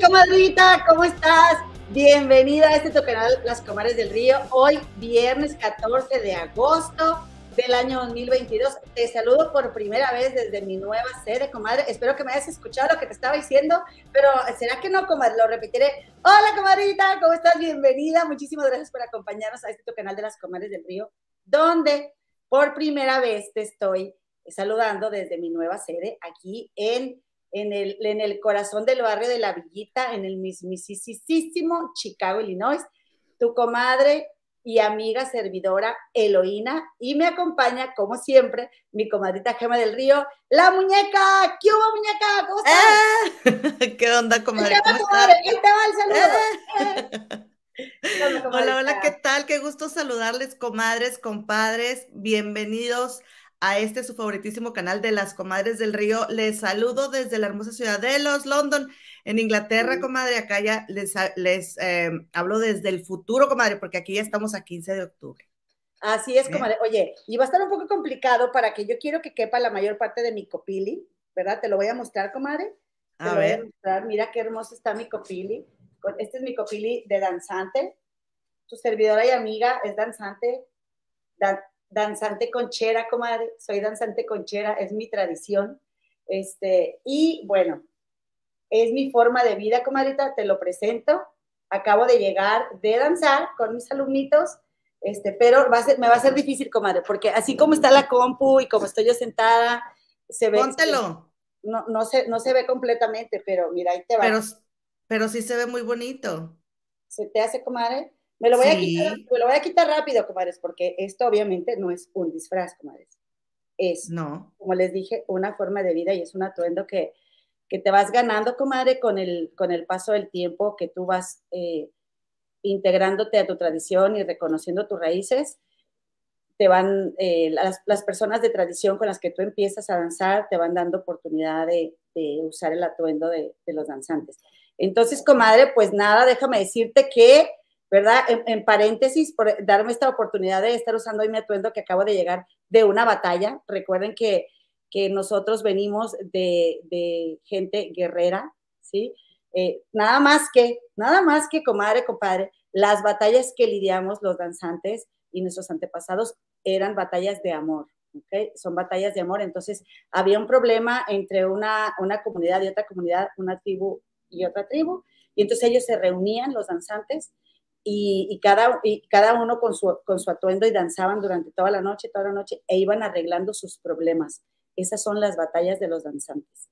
comadrita, ¿cómo estás? Bienvenida a este tu canal Las Comares del Río. Hoy, viernes 14 de agosto del año 2022. Te saludo por primera vez desde mi nueva sede, comadre. Espero que me hayas escuchado lo que te estaba diciendo, pero ¿será que no, comadre? Lo repetiré. Hola, comadrita, ¿cómo estás? Bienvenida. Muchísimas gracias por acompañarnos a este tu canal de Las Comares del Río, donde por primera vez te estoy saludando desde mi nueva sede aquí en en el, en el corazón del barrio de La Villita, en el mismisísimo Chicago, Illinois, tu comadre y amiga servidora Eloína, y me acompaña, como siempre, mi comadrita Gema del Río, la muñeca. ¿Qué hubo, muñeca? ¿Cómo estás? Ah, ¿Qué onda, comadre? ¿Cómo comadre? te saludo. Ah. Hola, hola, ¿qué tal? Qué gusto saludarles, comadres, compadres. Bienvenidos a este su favoritísimo canal de las comadres del río. Les saludo desde la hermosa ciudad de los London, en Inglaterra, comadre. Acá ya les, les em, hablo desde el futuro, comadre, porque aquí ya estamos a 15 de octubre. Así es, comadre. Oye, y va a estar un poco complicado para que yo quiero que quepa la mayor parte de mi copili, ¿verdad? Te lo voy a mostrar, comadre. a ver. Mira qué hermoso está mi copili. Este es mi copili de danzante. Su servidora y amiga es danzante danzante conchera, comadre, soy danzante conchera, es mi tradición. Este, y bueno, es mi forma de vida, comadrita, te lo presento. Acabo de llegar de danzar con mis alumnitos, este, pero va a me va a ser difícil, comadre, porque así como está la compu y como estoy yo sentada, se ve. Póntelo. No, no, se, no se ve completamente, pero mira, ahí te va. Pero, pero sí se ve muy bonito. ¿Se te hace, comadre? Me lo voy, a, quitar, lo voy a quitar rápido, comadres, porque esto obviamente no es un disfraz, comadres. Es, no. como les dije, una forma de vida y es un atuendo que, que te vas ganando, comadre, con el, con el paso del tiempo que tú vas eh, integrándote a tu tradición y reconociendo tus raíces. Te van, eh, las, personas de tradición con las que tú empiezas a danzar te van dando oportunidad de, usar el atuendo de, de los danzantes. Entonces, comadre, pues nada, déjame decirte que ¿verdad? En, paréntesis, por darme esta oportunidad de estar usando hoy mi atuendo que acabo de llegar de una batalla. Recuerden que, que nosotros venimos de, de gente guerrera, ¿sí? Eh, nada más que, nada más que, comadre, compadre, las batallas que lidiamos los danzantes y nuestros antepasados eran batallas de amor, ¿ok? Son batallas de amor. Entonces, había un problema entre una, una comunidad y otra comunidad, una tribu y otra tribu. Y entonces ellos se reunían, los danzantes, y, cada, y cada uno con su, con su atuendo y danzaban durante toda la noche, toda la noche, e iban arreglando sus problemas. Esas son las batallas de los danzantes.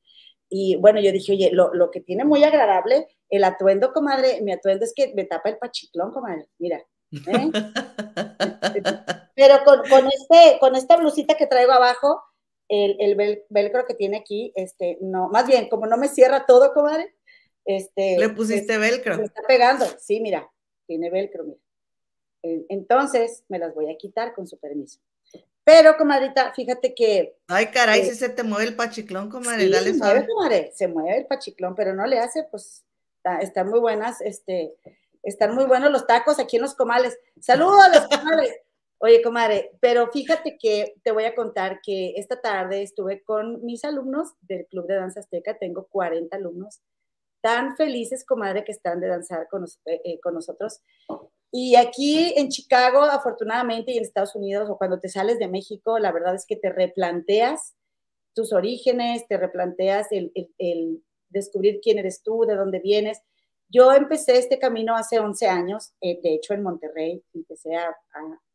Y bueno, yo dije, oye, lo, lo que tiene muy agradable, el atuendo, comadre, mi atuendo es que me tapa el pachiclón, comadre, mira. ¿eh? Pero con, con, este, con esta blusita que traigo abajo, el, el velcro que tiene aquí, este, no, más bien, como no me cierra todo, comadre, este. Le pusiste velcro. está pegando, sí, mira, tiene velcro, mira. Entonces me las voy a quitar con su permiso. Pero, comadrita, fíjate que. Ay, caray, eh, si se te mueve el pachiclón, comadre, dale se mueve, comadre, se mueve el pachiclón, pero no le hace, pues, están muy buenas, este, están muy buenos los tacos aquí en los comales. ¡Saludos a los comales! Oye, comadre, pero fíjate que te voy a contar que esta tarde estuve con mis alumnos del Club de Danza Azteca, tengo 40 alumnos tan felices, comadre, que están de danzar con, eh, eh, nosotros. Oh. Y aquí en Chicago, afortunadamente, y en Estados Unidos, o cuando te sales de México, la verdad es que te replanteas tus orígenes, te replanteas el, descubrir quién eres tú, de dónde vienes. Yo empecé este camino hace 11 años, eh, de hecho en Monterrey, empecé a,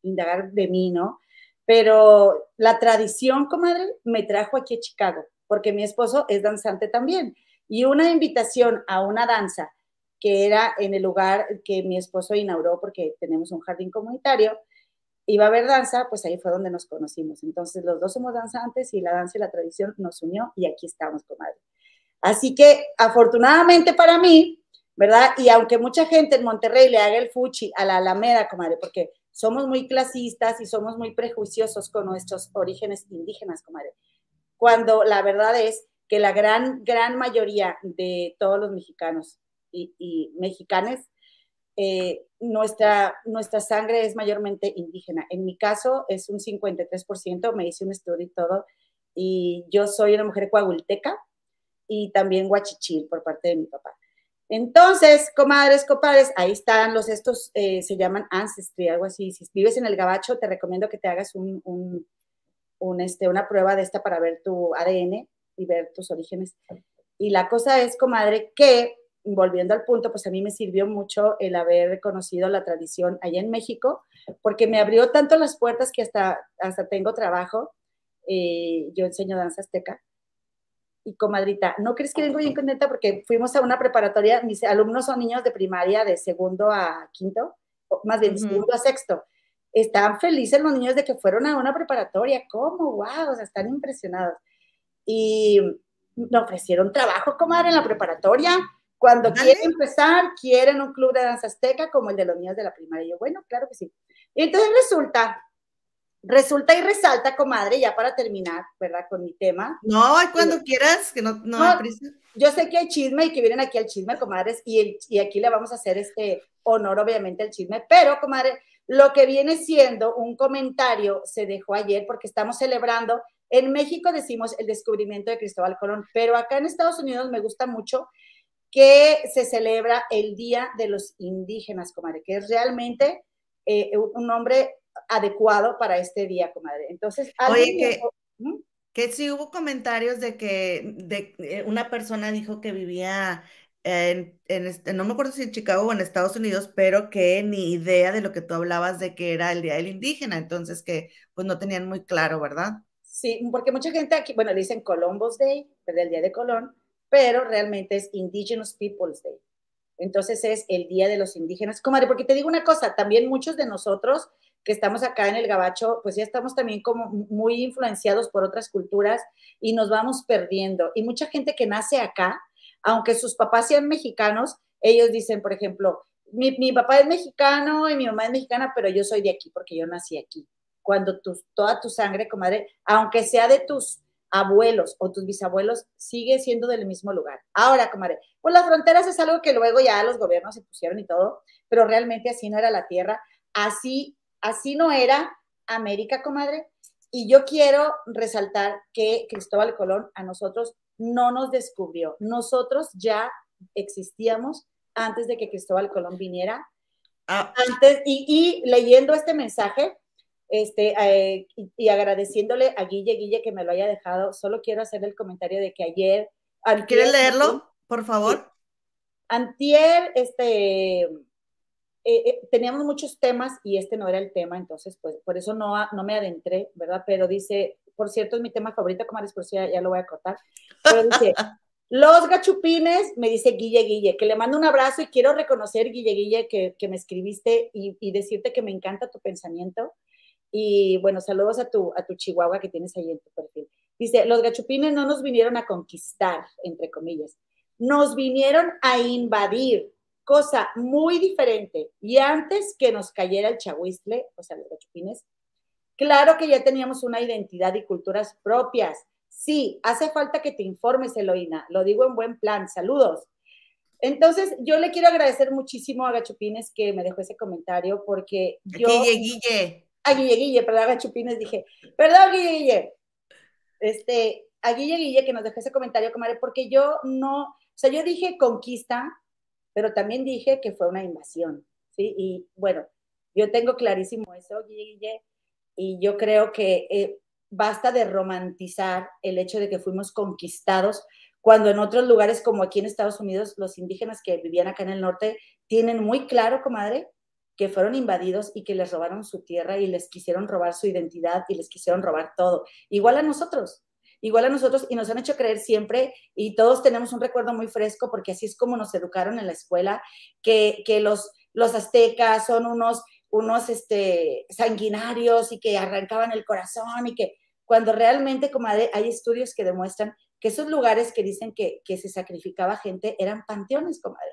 indagar de mí, ¿no? Pero la tradición, comadre, me trajo aquí a Chicago, porque mi esposo es danzante también. Y una invitación a una danza que era en el lugar que mi esposo inauguró porque tenemos un jardín comunitario, iba a haber danza, pues ahí fue donde nos conocimos. Entonces los dos somos danzantes y la danza y la tradición nos unió y aquí estamos, comadre. Así que afortunadamente para mí, ¿verdad? Y aunque mucha gente en Monterrey le haga el fuchi a la Alameda, comadre, porque somos muy clasistas y somos muy prejuiciosos con nuestros orígenes indígenas, comadre. Cuando la verdad es que la gran, gran mayoría de todos los mexicanos y, y mexicanes, eh, nuestra, nuestra sangre es mayormente indígena. En mi caso es un 53%, me hice un estudio y todo, y yo soy una mujer coagulteca y también guachichil por parte de mi papá. Entonces, comadres, compadres, ahí están los estos, eh, se llaman Ancestry, algo así. Si vives en el Gabacho, te recomiendo que te hagas este, una prueba de esta para ver tu ADN y ver tus orígenes. Y la cosa es, comadre, que volviendo al punto, pues a mí me sirvió mucho el haber conocido la tradición allá en México, porque me abrió tanto las puertas que hasta, hasta tengo trabajo. Eh, yo enseño danza azteca. Y comadrita, ¿no crees que vengo bien contenta? Porque fuimos a una preparatoria, mis alumnos son niños de primaria de segundo a quinto, más bien de segundo a sexto. Están felices los niños de que fueron a una preparatoria, ¿cómo? ¡Wow! O sea, están impresionados y me ofrecieron trabajo, comadre, en la preparatoria. Cuando quiere empezar, quieren un club de danza azteca como el de los niños de la primaria. Y yo, bueno, claro que sí. Y entonces resulta, resulta y resalta, comadre, ya para terminar, ¿verdad? Con mi tema. No, cuando eh, quieras, que no, no, Yo sé que hay chisme y que vienen aquí al chisme, comadres, y, y aquí le vamos a hacer este honor, obviamente, al chisme, pero, comadre, lo que viene siendo un comentario se dejó ayer porque estamos celebrando en México decimos el descubrimiento de Cristóbal Colón, pero acá en Estados Unidos me gusta mucho que se celebra el Día de los Indígenas, comadre, que es realmente eh, un nombre adecuado para este día, comadre. Entonces, Oye, que, ¿Mm? que sí hubo comentarios de que de, eh, una persona dijo que vivía en, en, no me acuerdo si en Chicago o en Estados Unidos, pero que ni idea de lo que tú hablabas de que era el Día del Indígena, entonces que pues no tenían muy claro, ¿verdad? Sí, porque mucha gente aquí, bueno, le dicen Columbus Day, el Día de Colón, pero realmente es Indigenous Peoples Day. Entonces es el Día de los Indígenas. Comadre, porque te digo una cosa, también muchos de nosotros que estamos acá en el Gabacho, pues ya estamos también como muy influenciados por otras culturas y nos vamos perdiendo. Y mucha gente que nace acá, aunque sus papás sean mexicanos, ellos dicen, por ejemplo, mi, mi papá es mexicano y mi mamá es mexicana, pero yo soy de aquí porque yo nací aquí cuando toda tu sangre, comadre, aunque sea de tus abuelos o tus bisabuelos, sigue siendo del mismo lugar. Ahora, comadre, pues las fronteras es algo que luego ya los gobiernos se pusieron y todo, pero realmente así no era la tierra, así, así no era América, comadre. Y yo quiero resaltar que Cristóbal Colón a nosotros no nos descubrió. Nosotros ya existíamos antes de que Cristóbal Colón viniera. Ah. Antes, y, y leyendo este mensaje, este, eh, y, agradeciéndole a Guille, Guille, que me lo haya dejado, solo quiero hacer el comentario de que ayer... ¿Quieres leerlo, por favor? Antier, este... Eh, eh, teníamos muchos temas y este no era el tema, entonces, pues por eso no, no me adentré, ¿verdad? Pero dice, por cierto, es mi tema favorito, como a si ya, lo voy a cortar. Pero dice, los gachupines, me dice Guille Guille, que le mando un abrazo y quiero reconocer, Guille Guille, que, que me escribiste y, y, decirte que me encanta tu pensamiento y bueno, saludos a tu, a tu chihuahua que tienes ahí en tu perfil. Dice, los gachupines no nos vinieron a conquistar, entre comillas, nos vinieron a invadir, cosa muy diferente. Y antes que nos cayera el chahuistle, o sea, los gachupines, claro que ya teníamos una identidad y culturas propias. Sí, hace falta que te informes, Eloína. Lo digo en buen plan. Saludos. Entonces, yo le quiero agradecer muchísimo a Gachupines que me dejó ese comentario porque yo... Guille, Guille a Guille Guille, perdón, a Chupines dije, perdón, Guille Este, a Guille Guille que nos dejó ese comentario, comadre, porque yo no, o sea, yo dije conquista, pero también dije que fue una invasión, ¿sí? Y bueno, yo tengo clarísimo eso, Guille Guille, y yo creo que eh, basta de romantizar el hecho de que fuimos conquistados cuando en otros lugares como aquí en Estados Unidos los indígenas que vivían acá en el norte tienen muy claro, comadre, que fueron invadidos y que les robaron su tierra y les quisieron robar su identidad y les quisieron robar todo. Igual a nosotros, igual a nosotros y nos han hecho creer siempre y todos tenemos un recuerdo muy fresco porque así es como nos educaron en la escuela, que, que los, los aztecas son unos, unos este, sanguinarios y que arrancaban el corazón y que cuando realmente comadre, hay estudios que demuestran que esos lugares que dicen que, que se sacrificaba gente eran panteones, comadre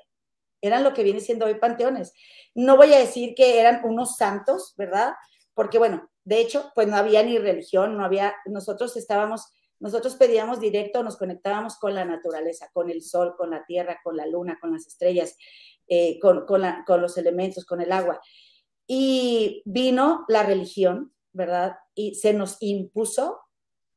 eran lo que viene siendo hoy panteones. No voy a decir que eran unos santos, ¿verdad? Porque bueno, de hecho, pues no había ni religión, no había, nosotros estábamos, nosotros pedíamos directo, nos conectábamos con la naturaleza, con el sol, con la tierra, con la luna, con las estrellas, eh, con, con, con los elementos, con el agua. Y vino la religión, ¿verdad? Y se nos impuso,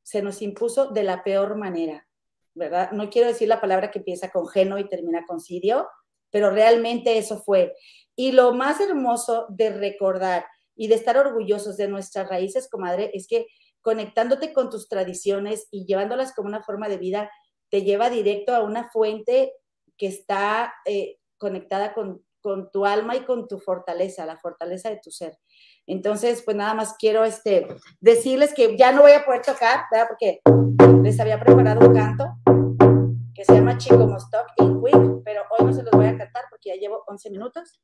se nos impuso de la peor manera, ¿verdad? No quiero decir la palabra que empieza con geno y termina con sidio, pero realmente eso fue. Y lo más hermoso de recordar y de estar orgullosos de nuestras raíces, comadre, es que conectándote con tus tradiciones y llevándolas como una forma de vida, te lleva directo a una fuente que está eh, conectada con, tu alma y con tu fortaleza, la fortaleza de tu ser. Entonces, pues nada más quiero este, decirles que ya no voy a poder tocar, ¿verdad? Porque les había preparado un canto se llama Chico Mostock in Quick, pero hoy no se los voy a cantar porque ya llevo 11 minutos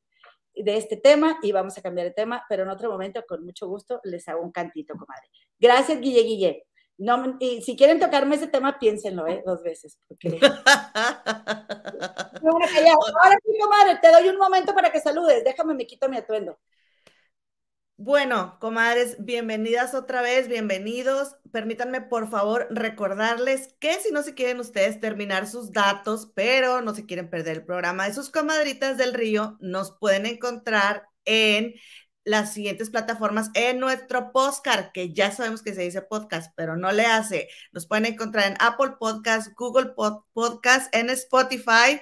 de este tema y vamos a cambiar de tema, pero en otro momento, con mucho gusto, les hago un cantito, comadre. Gracias, Guille Guille. No, y si quieren tocarme ese tema, piénsenlo, ¿eh? Dos veces. Ahora sí, comadre, te doy un momento para que saludes. Déjame, me quito mi atuendo. Bueno, comadres, bienvenidas otra vez, bienvenidos. Permítanme, por favor, recordarles que si no se quieren ustedes terminar sus datos, pero no se quieren perder el programa de sus comadritas del río, nos pueden encontrar en las siguientes plataformas en nuestro podcast, que ya sabemos que se dice podcast, pero no le hace. Nos pueden encontrar en Apple Podcast, Google Podcast, en Spotify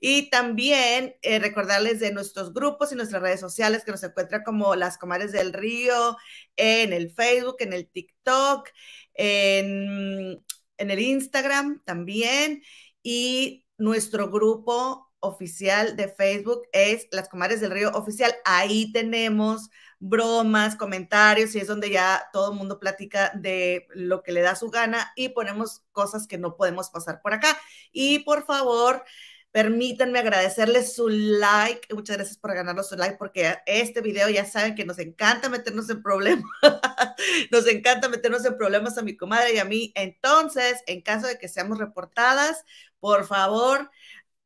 y también eh, recordarles de nuestros grupos y nuestras redes sociales que nos encuentran como Las Comares del Río, en el Facebook, en el TikTok, en, en el Instagram también. Y nuestro grupo oficial de Facebook es Las Comares del Río Oficial. Ahí tenemos bromas, comentarios, y es donde ya todo el mundo platica de lo que le da su gana y ponemos cosas que no podemos pasar por acá. Y por favor, Permítanme agradecerles su like. Muchas gracias por ganarnos su like porque este video ya saben que nos encanta meternos en problemas. nos encanta meternos en problemas a mi comadre y a mí. Entonces, en caso de que seamos reportadas, por favor,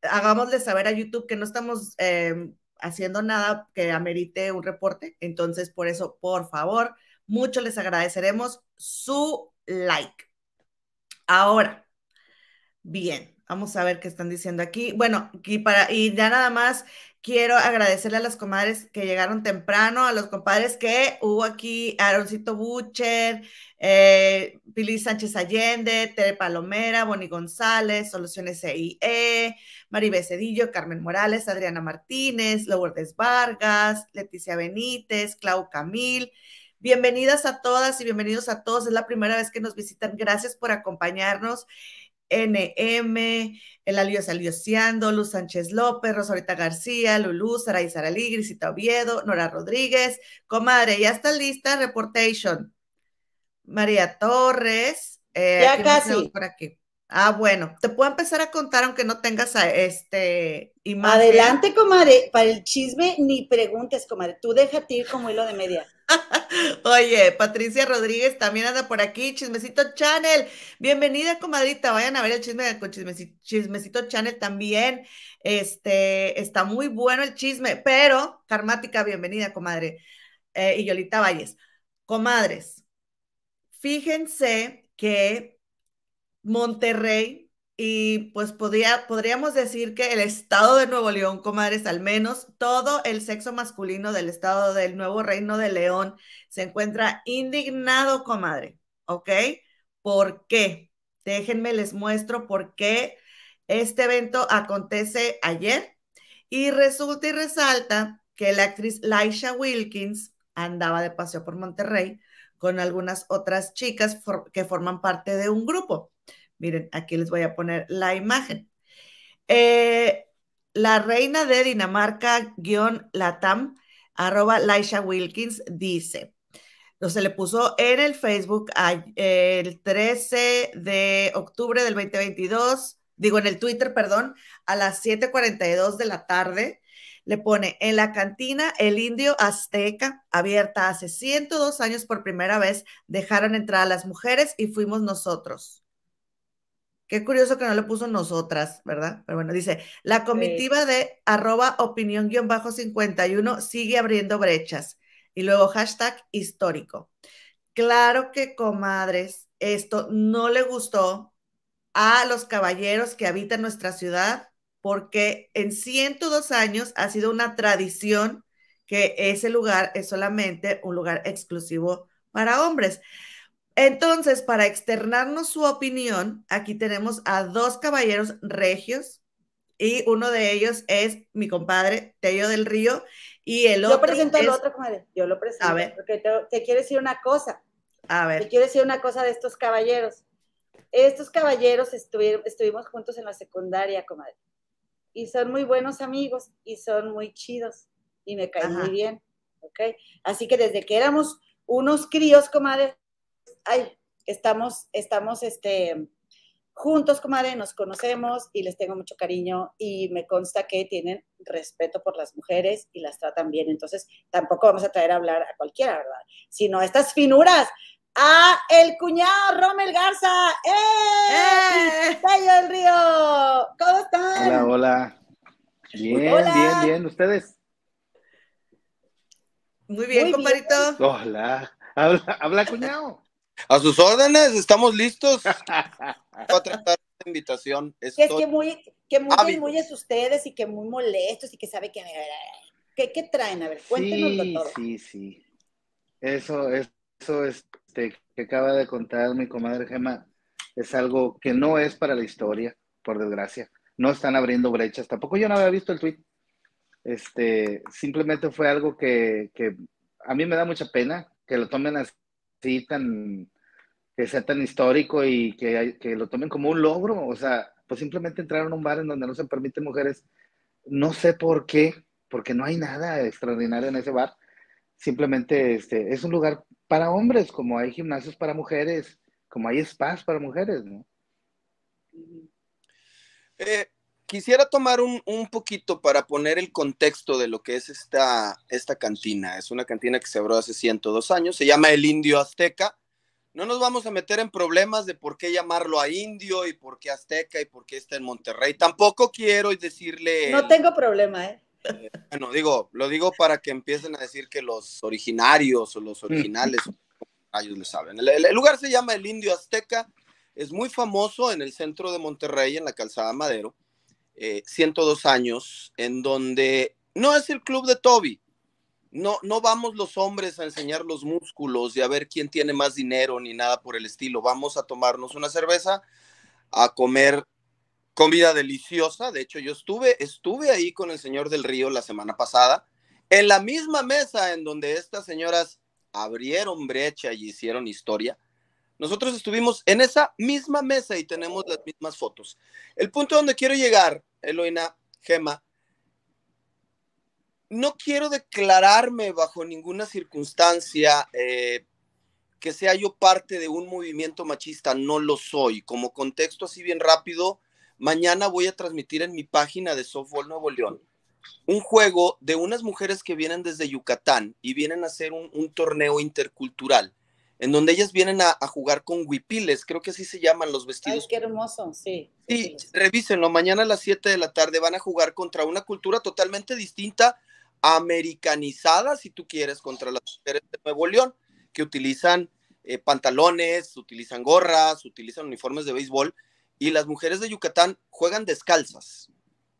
hagámosle saber a YouTube que no estamos em, haciendo nada que amerite un reporte. Entonces, por eso, por favor, mucho les agradeceremos su like. Ahora, bien Vamos a ver qué están diciendo aquí. Bueno, y, ya nada más quiero agradecerle a las comadres que llegaron temprano, a los compadres que hubo aquí, Aaroncito Butcher, eh, Pili Sánchez Allende, Tere Palomera, Bonnie González, Soluciones CIE, Maribel Cedillo, Carmen Morales, Adriana Martínez, Lourdes Vargas, Leticia Benítez, Clau Camil. Bienvenidas a todas y bienvenidos a todos. Es la primera vez que nos visitan. Gracias por acompañarnos. NM, El Alios Salioseando, Luz Sánchez López, Rosorita García, Lulú, y Ligris, Grisita Oviedo, Nora Rodríguez, comadre, ya está lista, Reportation. María Torres. Eh, ya casi. Por aquí? Ah, bueno, te puedo empezar a contar aunque no tengas este Adelante, comadre, para el chisme ni preguntes, comadre, tú déjate ir como hilo de media. Oye, Patricia Rodríguez también anda por aquí, Chismecito Channel. Bienvenida, comadrita. Vayan a ver el chisme con chismecito, chismecito, Channel también. Este está muy bueno el chisme, pero carmática, bienvenida, comadre. Eh, y Yolita Valles. Comadres, fíjense que Monterrey y pues podríamos decir que el estado de Nuevo León, comadres, al menos todo el sexo masculino del estado del Nuevo Reino de León se encuentra indignado, comadre, ¿ok? ¿Por qué? Déjenme les muestro por qué este evento acontece ayer y resulta y resalta que la actriz Laisha Wilkins andaba de paseo por Monterrey con algunas otras chicas que forman parte de un grupo. Miren, aquí les voy a poner la imagen. Eh, la reina de Dinamarca, guión Latam, arroba Laisha Wilkins, dice, no, se le puso en el Facebook el 13 de octubre del 2022, digo en el Twitter, perdón, a las 7.42 de la tarde, le pone en la cantina el indio azteca, abierta hace 102 años por primera vez, dejaron entrar a las mujeres y fuimos nosotros. Qué curioso que no lo puso nosotras, ¿verdad? Pero bueno, dice, la comitiva de arroba opinión-51 sigue abriendo brechas. Y luego hashtag histórico. Claro que, comadres, esto no le gustó a los caballeros que habitan nuestra ciudad porque en 102 años ha sido una tradición que ese lugar es solamente un lugar exclusivo para hombres. Entonces, para externarnos su opinión, aquí tenemos a dos caballeros regios y uno de ellos es mi compadre Tello del Río y el otro. Yo presento al otro, comadre. Yo lo presento. A ver. Porque te, quiero decir una cosa. A ver. Te quiero decir una cosa de estos caballeros. Estos caballeros estuvieron, estuvimos juntos en la secundaria, comadre. Y son muy buenos amigos y son muy chidos y me caen muy bien. ¿Ok? Así que desde que éramos unos críos, comadre, ay, estamos, estamos, este, juntos, comadre, nos conocemos y les tengo mucho cariño y me consta que tienen respeto por las mujeres y las tratan bien. Entonces, tampoco vamos a traer a hablar a cualquiera, ¿verdad? Sino a estas finuras. A el cuñado Romel Garza, ¡eh! ¡Eh! del Río, ¿cómo están? Hola, hola. Bien, bien, bien, ¿ustedes? Muy bien, compadrito. Hola, habla, habla cuñado. A sus órdenes, estamos listos para tratar esta invitación. es que muy, que muy es ustedes y que muy molestos y que sabe que... ¿Qué, qué traen? A ver, cuéntenos, doctor. Sí, sí. Eso, eso este, que acaba de contar mi comadre Gemma es algo que no es para la historia, por desgracia. No están abriendo brechas. Tampoco yo no había visto el tweet. Este, simplemente fue algo que, que a mí me da mucha pena que lo tomen así tan, que sea tan histórico y que, que lo tomen como un logro, o sea, pues simplemente entrar a un bar en donde no se permiten mujeres, no sé por qué, porque no hay nada extraordinario en ese bar, simplemente este, es un lugar para hombres, como hay gimnasios para mujeres, como hay spas para mujeres, ¿no? Eh, quisiera tomar un, poquito para poner el contexto de lo que es esta, esta cantina. Es una cantina que se abrió hace 102 años, se llama El Indio Azteca. No nos vamos a meter en problemas de por qué llamarlo a indio y por qué azteca y por qué está en Monterrey. Tampoco quiero decirle... No tengo problema, ¿eh? eh bueno, digo, lo digo para que empiecen a decir que los originarios o los mm. originales, ellos lo saben. el lugar se llama El Indio Azteca, es muy famoso en el centro de Monterrey, en la calzada Madero eh, 102 años, en donde no es el club de Toby. No, no vamos los hombres a enseñar los músculos y a ver quién tiene más dinero ni nada por el estilo. Vamos a tomarnos una cerveza, a comer comida deliciosa. De hecho, yo estuve, estuve ahí con el señor del río la semana pasada, en la misma mesa en donde estas señoras abrieron brecha y hicieron historia. Nosotros estuvimos en esa misma mesa y tenemos las mismas fotos. El punto donde quiero llegar, Eloina, Gema, no quiero declararme bajo ninguna circunstancia eh, que sea yo parte de un movimiento machista, no lo soy. Como contexto así bien rápido, mañana voy a transmitir en mi página de Softball Nuevo León un juego de unas mujeres que vienen desde Yucatán y vienen a hacer un torneo intercultural en donde ellas vienen a, jugar con huipiles, creo que así se llaman los vestidos. Ay, qué hermoso, sí. Sí, revísenlo, mañana a las 7 de la tarde van a jugar contra una cultura totalmente distinta, americanizada, si tú quieres, contra las mujeres de Nuevo León, que utilizan eh, pantalones, utilizan gorras, utilizan uniformes de béisbol, y las mujeres de Yucatán juegan descalzas,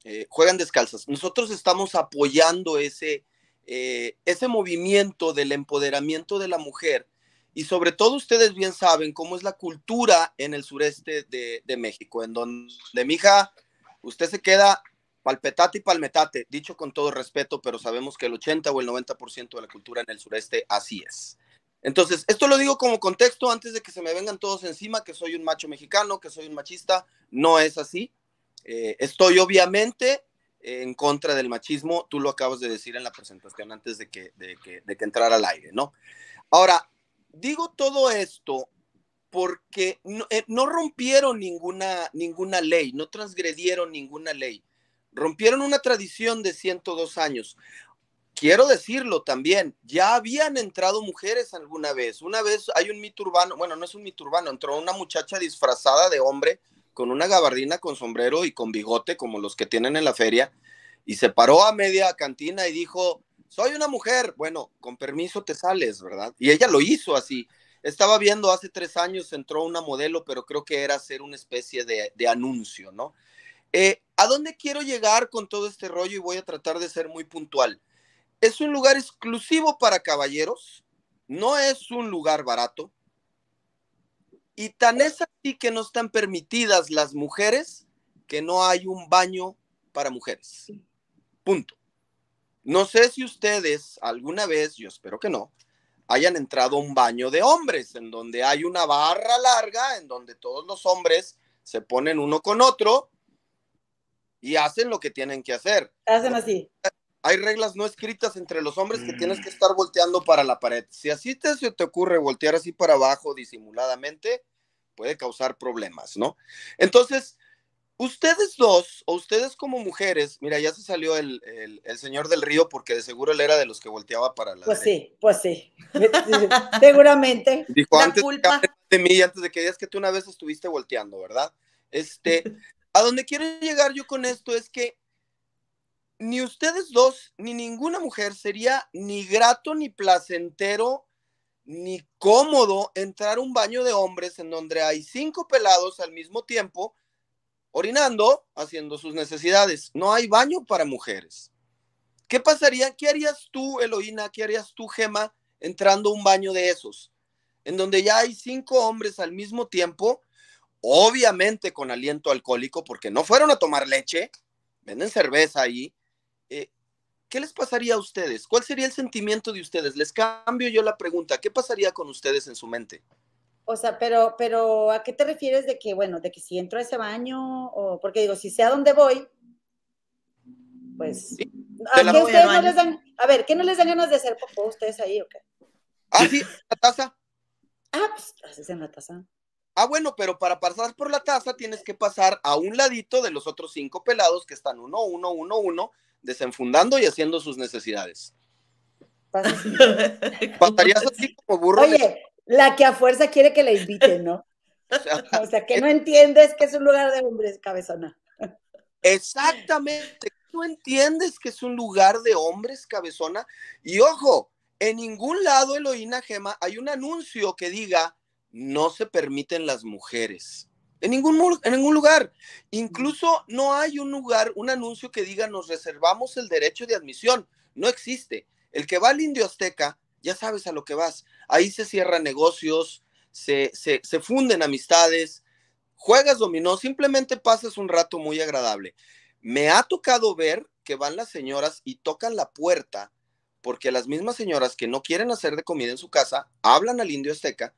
eh, juegan descalzas. Nosotros estamos apoyando ese, eh, ese movimiento del empoderamiento de la mujer y sobre todo ustedes bien saben cómo es la cultura en el sureste de, de México, en donde, mija, usted se queda palpetate y palmetate, dicho con todo respeto, pero sabemos que el 80 o el 90% de la cultura en el sureste así es. Entonces, esto lo digo como contexto antes de que se me vengan todos encima, que soy un macho mexicano, que soy un machista, no es así. Eh, estoy obviamente en contra del machismo, tú lo acabas de decir en la presentación antes de que, de que, de que entrara al aire, ¿no? Ahora, digo todo esto porque eh, no, rompieron ninguna, ninguna ley, no transgredieron ninguna ley. Rompieron una tradición de 102 años. Quiero decirlo también, ya habían entrado mujeres alguna vez. Una vez hay un miturbano. bueno, no es un miturbano. entró una muchacha disfrazada de hombre con una gabardina, con sombrero y con bigote, como los que tienen en la feria, y se paró a media cantina y dijo, soy una mujer, bueno, con permiso te sales, ¿verdad? Y ella lo hizo así. Estaba viendo hace tres años, entró una modelo, pero creo que era hacer una especie de, anuncio, ¿no? Eh, ¿A dónde quiero llegar con todo este rollo? Y voy a tratar de ser muy puntual. Es un lugar exclusivo para caballeros, no es un lugar barato. Y tan es así que no están permitidas las mujeres que no hay un baño para mujeres. Punto. No sé si ustedes alguna vez, yo espero que no, hayan entrado a un baño de hombres, en donde hay una barra larga, en donde todos los hombres se ponen uno con otro y hacen lo que tienen que hacer. Hacen así. Hay reglas no escritas entre los hombres que tienes mm. que estar volteando para la pared. Si así te, te ocurre voltear así para abajo disimuladamente, puede causar problemas, ¿no? Entonces, Ustedes dos, o ustedes como mujeres, mira, ya se salió el, señor del río porque de seguro él era de los que volteaba para la. Pues sí, pues sí. Seguramente. Dijo la antes de mí, antes de que digas que tú una vez estuviste volteando, ¿verdad? Este, a donde quiero llegar yo con esto es que ni ustedes dos, ni ninguna mujer sería ni grato, ni placentero, ni cómodo entrar a un baño de hombres en donde hay cinco pelados al mismo tiempo orinando, haciendo sus necesidades. No hay baño para mujeres. ¿Qué pasaría? ¿Qué harías tú, Eloína? ¿Qué harías tú, Gema, entrando a un baño de esos? En donde ya hay cinco hombres al mismo tiempo, obviamente con aliento alcohólico, porque no fueron a tomar leche, venden cerveza ahí. Eh, ¿Qué les pasaría a ustedes? ¿Cuál sería el sentimiento de ustedes? Les cambio yo la pregunta. ¿Qué pasaría con ustedes en su mente? O sea, pero, pero ¿a qué te refieres de que, bueno, de que si entro a ese baño? o Porque digo, si sé a dónde voy, pues... ¿a, qué a ver, ¿qué no les dan ganas de hacer popó ustedes ahí o qué? Ah, sí, la taza. Ah, pues haces en la taza. Ah, bueno, pero para pasar por la taza tienes que pasar a un ladito de los otros cinco pelados que están uno, uno, uno, uno, desenfundando y haciendo sus necesidades. Pasarías así como burro. Oye, la que a fuerza quiere que la inviten, ¿no? O sea, que no entiendes que es un lugar de hombres, cabezona. Exactamente. ¿No entiendes que es un lugar de hombres, cabezona. Y ojo, en ningún lado, Eloína Gema, hay un anuncio que diga no se permiten las mujeres. En ningún, en ningún lugar. Incluso no hay un lugar, un anuncio que diga nos reservamos el derecho de admisión. No existe. El que va al Indio Azteca ya sabes a lo que vas. Ahí se cierran negocios, se, se, se funden amistades, juegas dominó, simplemente pasas un rato muy agradable. Me ha tocado ver que van las señoras y tocan la puerta, porque las mismas señoras que no quieren hacer de comida en su casa, hablan al indio azteca,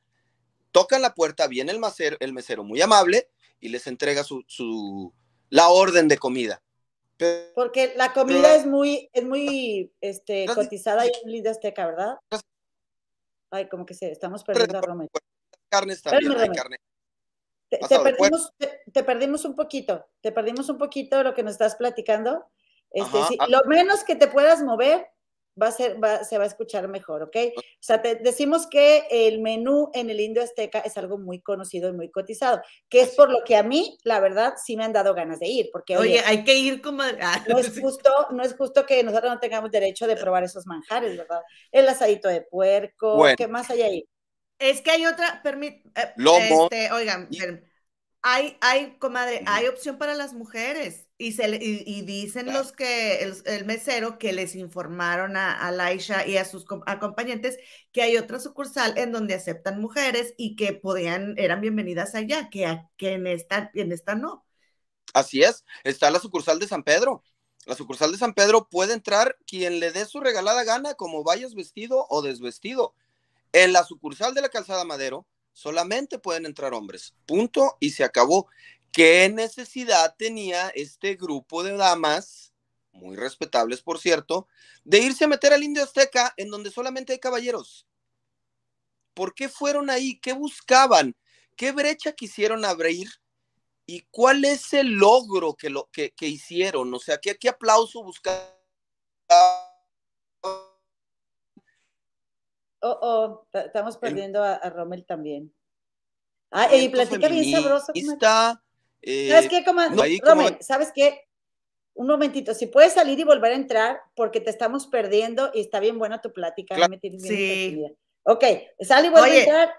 tocan la puerta, viene el mesero, el muy amable y les entrega su, la orden de comida. Porque la comida es muy, es muy este, cotizada y Linda Azteca, ¿verdad? Ay, como que se, estamos perdiendo a Carnes también, carne. Te, perdimos, un poquito, te perdimos un poquito lo que nos estás platicando. Este, ah. lo menos que te puedas mover va a ser, va, se va a escuchar mejor, ¿ok? O sea, te decimos que el menú en el Indio Azteca es algo muy conocido y muy cotizado, que es por lo que a mí, la verdad, sí me han dado ganas de ir, porque oye, hay que ir como... Ah, no, es justo, no es justo que nosotros no tengamos derecho de probar esos manjares, ¿verdad? El asadito de puerco, ¿qué más hay ahí? Es que hay otra, permítame, eh, Lomo. Este, oigan, hay, hay, comadre, hay opción para las mujeres. Y, dicen los que, el, mesero, que les informaron a, Aisha Laisha y a sus acompañantes que hay otra sucursal en donde aceptan mujeres y que podían, eran bienvenidas allá, que, a, que en, esta, en esta no. Así es, está la sucursal de San Pedro. La sucursal de San Pedro puede entrar quien le dé su regalada gana, como vayas vestido o desvestido. En la sucursal de la Calzada Madero solamente pueden entrar hombres. Punto y se acabó. ¿Qué necesidad tenía este grupo de damas, muy respetables por cierto, de irse a meter al Indio Azteca en donde solamente hay caballeros? ¿Por qué fueron ahí? ¿Qué buscaban? ¿Qué brecha quisieron abrir? ¿Y cuál es el logro que, lo, que, hicieron? O sea, ¿qué, aplauso buscaban? Oh, oh, estamos perdiendo a, Rommel también. Ah, y platica bien sabroso. Está ¿Sabes eh, qué, comadre ¿sabes qué? Un momentito, si puedes salir y volver a entrar, porque te estamos perdiendo y está bien buena tu plática. sí. Ok, sal y vuelve a entrar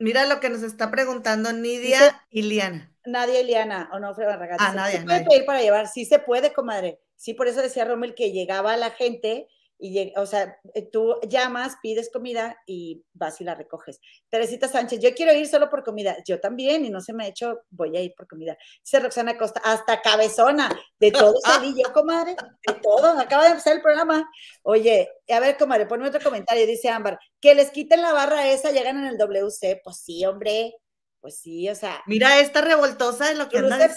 Mira lo que nos está preguntando Nidia y Liana. Nadia y Liana, o no, fue Ah, ¿Se puede pedir para llevar? Sí se puede, comadre. Sí, por eso decía Rommel que llegaba la gente y, o sea, eh, tú llamas, pides comida y vas y la recoges. Teresita Sánchez, yo quiero ir solo por comida. Yo también, y no se me ha hecho, voy a ir por comida. Dice Roxana Costa, hasta cabezona, de todo ah. salí yo, comadre, de todo, acaba de empezar el programa. Oye, a ver, comadre, ponme otro comentario, dice Ámbar, que les quiten la barra esa, llegan en el WC. Pues sí, hombre, pues sí, o sea. Mira esta revoltosa en lo que anda de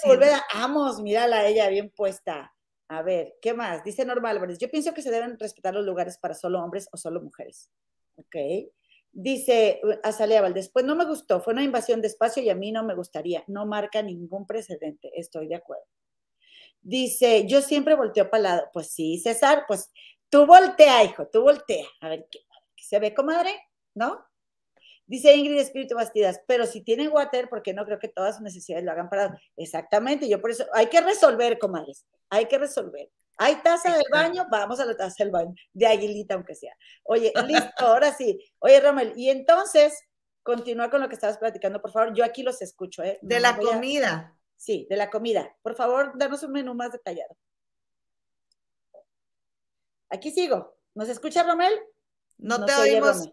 mírala ella bien puesta. A ver, ¿qué más? Dice Norma Álvarez, yo pienso que se deben respetar los lugares para solo hombres o solo mujeres. Ok. Dice uh, Azalea Valdés, pues no me gustó, fue una invasión de espacio y a mí no me gustaría, no marca ningún precedente, estoy de acuerdo. Dice, yo siempre volteo para lado, pues sí, César, pues tú voltea, hijo, tú voltea. A ver, ¿qué, ¿se ve, comadre? ¿No? Dice Ingrid Espíritu Bastidas, pero si tienen water, porque no creo que todas sus necesidades lo hagan para...? Exactamente, yo por eso, hay que resolver, comadres, hay que resolver. Hay taza del baño, vamos a la taza del baño, de aguilita aunque sea. Oye, listo, ahora sí. Oye, Romel, y entonces, continúa con lo que estabas platicando, por favor, yo aquí los escucho, ¿eh? De la comida. Sí, de la comida. Por favor, danos un menú más detallado. Aquí sigo. ¿Nos escucha, Romel? No, te oímos.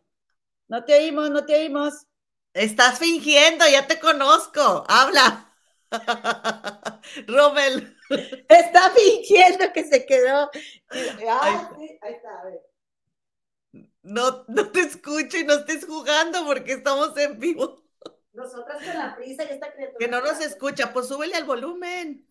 No te oímos, no te oímos. Estás fingiendo, ya te conozco. Habla. Rommel. Está fingiendo que se quedó. Ah, ahí está, a ver. No, no te escucho y no estés jugando porque estamos en vivo. Nosotras con la prisa que esta criatura. Que no nos escucha, pues súbele al volumen.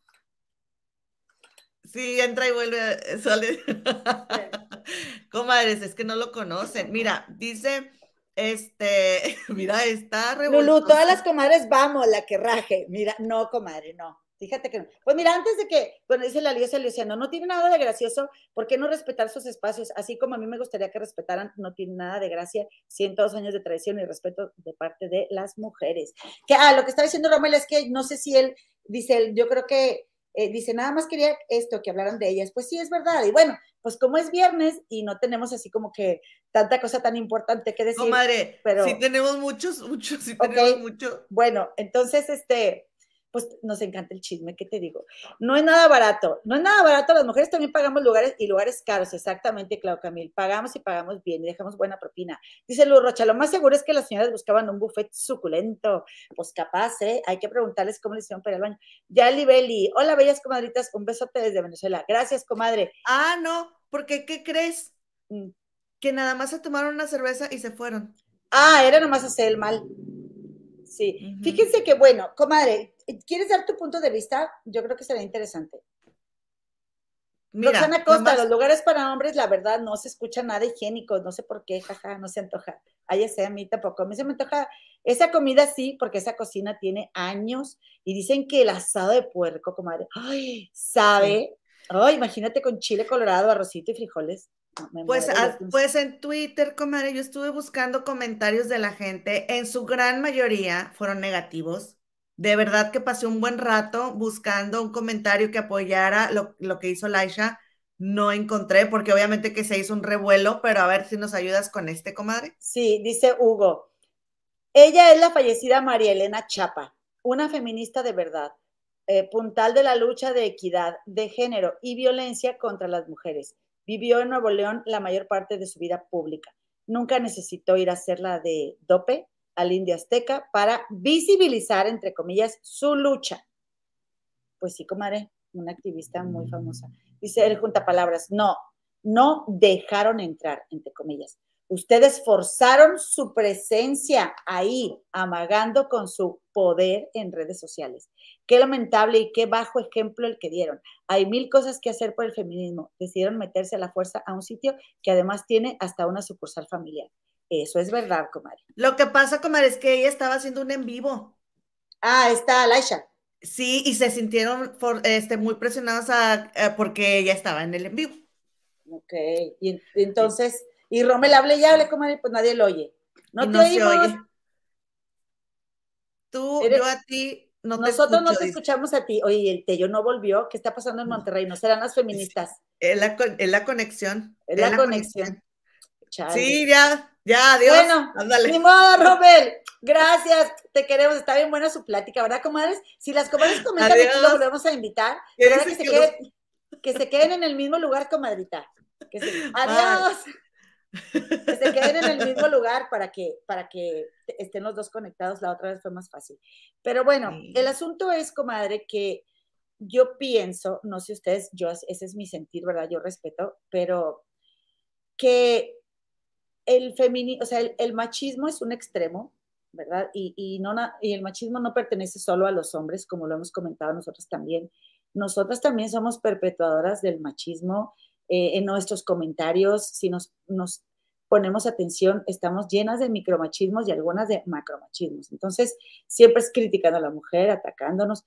Sí, entra y vuelve, eh, sale. Comadres, es que no lo conocen. Mira, dice este, mira, está revolucionado. Lulu, todas las comadres, vamos, la que raje. Mira, no, comadre, no. Fíjate que no. Pues mira, antes de que, bueno, dice la diosa Luciano, no tiene nada de gracioso, ¿por qué no respetar sus espacios? Así como a mí me gustaría que respetaran, no tiene nada de gracia, 102 años de traición y respeto de parte de las mujeres. Que, ah, lo que está diciendo Romel es que no sé si él, dice yo creo que eh, dice, nada más quería esto, que hablaran de ellas. Pues sí, es verdad. Y bueno, pues como es viernes y no tenemos así como que tanta cosa tan importante que decir. No, madre, pero... sí tenemos muchos, muchos, si tenemos mucho. Bueno, entonces, este, pues nos encanta el chisme, que te digo? No es nada barato, no es nada barato, las mujeres también pagamos lugares y lugares caros, exactamente, Clau Camil, pagamos y pagamos bien y dejamos buena propina. Dice Luz Rocha, lo más seguro es que las señoras buscaban un buffet suculento, pues capaz, ¿eh? Hay que preguntarles cómo les hicieron para el baño. Yali Belli, hola bellas comadritas, un besote desde Venezuela, gracias comadre. Ah, no, porque ¿qué crees? Mm. Que nada más se tomaron una cerveza y se fueron. Ah, era nomás hacer el mal sí. Fíjense que, bueno, comadre, ¿quieres dar tu punto de vista? Yo creo que será interesante. Mira, Roxana Costa, los lugares para hombres, la verdad, no se escucha nada higiénico, no sé por qué, jaja, no se antoja. Ay, ah, sé, a mí tampoco. A mí se me antoja esa comida sí, porque esa cocina tiene años y dicen que el asado de puerco, comadre, ay, sabe. Ay, imagínate con chile colorado, arrocito y frijoles. Pues, ah, pues, en Twitter, comadre, yo estuve buscando comentarios de la gente, en su gran mayoría fueron negativos. De verdad que pasé un buen rato buscando un comentario que apoyara lo, que hizo Laisha. No encontré, porque obviamente que se hizo un revuelo, pero a ver si nos ayudas con este, comadre. Sí, dice Hugo. Ella es la fallecida María Elena Chapa, una feminista de verdad, eh, puntal de la lucha de equidad de género y violencia contra las mujeres Vivió en Nuevo León la mayor parte de su vida pública. Nunca necesitó ir a hacer la de dope al indio Azteca para visibilizar, entre comillas, su lucha. Pues sí, comadre, una activista muy famosa. Dice él junta palabras, no, no dejaron entrar, entre comillas. Ustedes forzaron su presencia ahí, amagando con su poder en redes sociales. Qué lamentable y qué bajo ejemplo el que dieron. Hay mil cosas que hacer por el feminismo. Decidieron meterse a la fuerza a un sitio que además tiene hasta una sucursal familiar. Eso es verdad, comadre. Lo que pasa, comadre, es que ella estaba haciendo un en vivo. Ah, está Alaisha. Sí, y se sintieron este, muy presionadas eh, porque ella estaba en el en vivo. Ok, y, entonces, y Romel hable y hable, comadre, pues nadie lo oye. No, te oye. Tú, yo a ti, nosotros no nos escuchamos a ti. Oye, el Tello no volvió. ¿Qué está pasando en Monterrey? ¿No serán las feministas? Es la, la conexión. Es la, conexión. Sí, ya, ya, adiós. Bueno, Ándale. ni modo, Gracias, te queremos. Está bien buena su plática, ¿verdad, comadres? Si las comadres comentan aquí, volvemos a invitar. Que se, queden, en el mismo lugar, comadrita. Que Adiós. Que se queden en el mismo lugar para que, para que estén los dos conectados. La otra vez fue más fácil. Pero bueno, el asunto es, comadre, que yo pienso, no sé ustedes, yo, ese es mi sentir, ¿verdad? Yo respeto, pero que el feminismo, sea, machismo es un extremo, ¿verdad? Y, no, y el machismo no pertenece solo a los hombres, como lo hemos comentado nosotros también. Nosotras también somos perpetuadoras del machismo eh, en nuestros comentarios, si nos, ponemos atención, estamos llenas de micromachismos y algunas de macromachismos. Entonces, siempre es criticando a la mujer, atacándonos,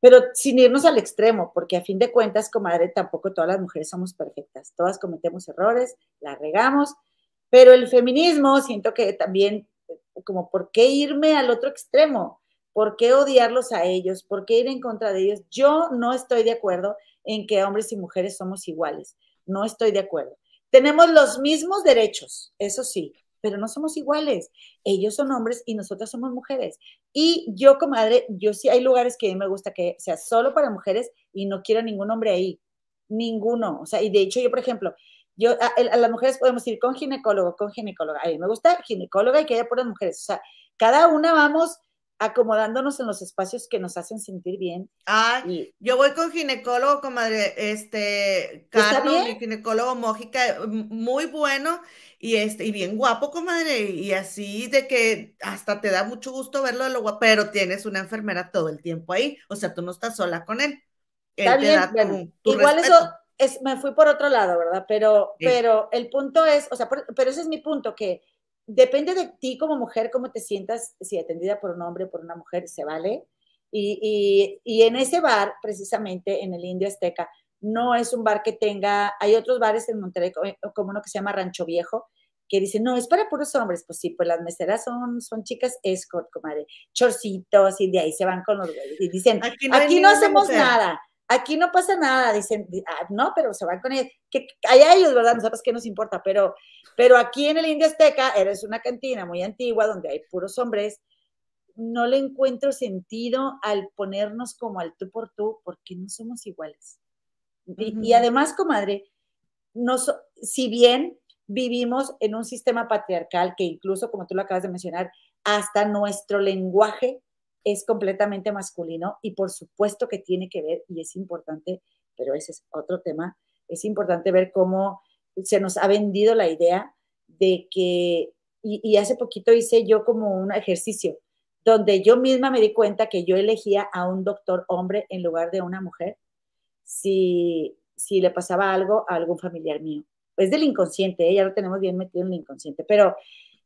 pero sin irnos al extremo, porque a fin de cuentas, comadre, tampoco todas las mujeres somos perfectas. Todas cometemos errores, la regamos, pero el feminismo siento que también, eh, como, ¿por qué irme al otro extremo? ¿Por qué odiarlos a ellos? ¿Por qué ir en contra de ellos? Yo no estoy de acuerdo en que hombres y mujeres somos iguales. No estoy de acuerdo. Tenemos los mismos derechos, eso sí, pero no somos iguales. Ellos son hombres y nosotras somos mujeres. Y yo, comadre, yo sí hay lugares que a mí me gusta que sea solo para mujeres y no quiero ningún hombre ahí. Ninguno. O sea, y de hecho yo, por ejemplo, yo a, las mujeres podemos ir con ginecólogo, con ginecóloga. A mí me gusta ginecóloga y que haya puras mujeres. O sea, cada una vamos acomodándonos en los espacios que nos hacen sentir bien. Ah, yo voy con ginecólogo, comadre, este, Carlos, ginecólogo Mójica, muy bueno y este, y bien guapo, comadre, y así de que hasta te da mucho gusto verlo de lo guapo, pero tienes una enfermera todo el tiempo ahí, o sea, tú no estás sola con él. Está bien, igual eso es, me fui por otro lado, ¿verdad? Pero, pero el punto es, o sea, pero ese es mi punto, que depende de ti como mujer, cómo te sientas, si atendida por un hombre o por una mujer, se vale. Y, en ese bar, precisamente en el Indio Azteca, no es un bar que tenga, hay otros bares en Monterrey, eh, como uno que se llama Rancho Viejo, que dicen, no, es para puros hombres. Pues sí, pues las meseras son, son chicas escort, comadre, chorcitos, y de ahí se van con los güeyes. Y dicen, aquí no, hacemos nada aquí no pasa nada, dicen, ah, no, pero se van con ellos, que, hay a ellos, ¿verdad? Nosotros qué nos importa, pero, pero aquí en el Indio Azteca, eres una cantina muy antigua donde hay puros hombres, no le encuentro sentido al ponernos como al tú por tú, porque no somos iguales. y, además, comadre, no si bien vivimos en un sistema patriarcal que incluso, como tú lo acabas de mencionar, hasta nuestro lenguaje es completamente masculino y por supuesto que tiene que ver y es importante, pero ese es otro tema, es importante ver cómo se nos ha vendido la idea de que, y, hace poquito hice yo como un ejercicio donde yo misma me di cuenta que yo elegía a un doctor hombre en lugar de una mujer si, si le pasaba algo a algún familiar mío. Es del inconsciente, ¿eh? ya lo tenemos bien metido en el inconsciente, pero,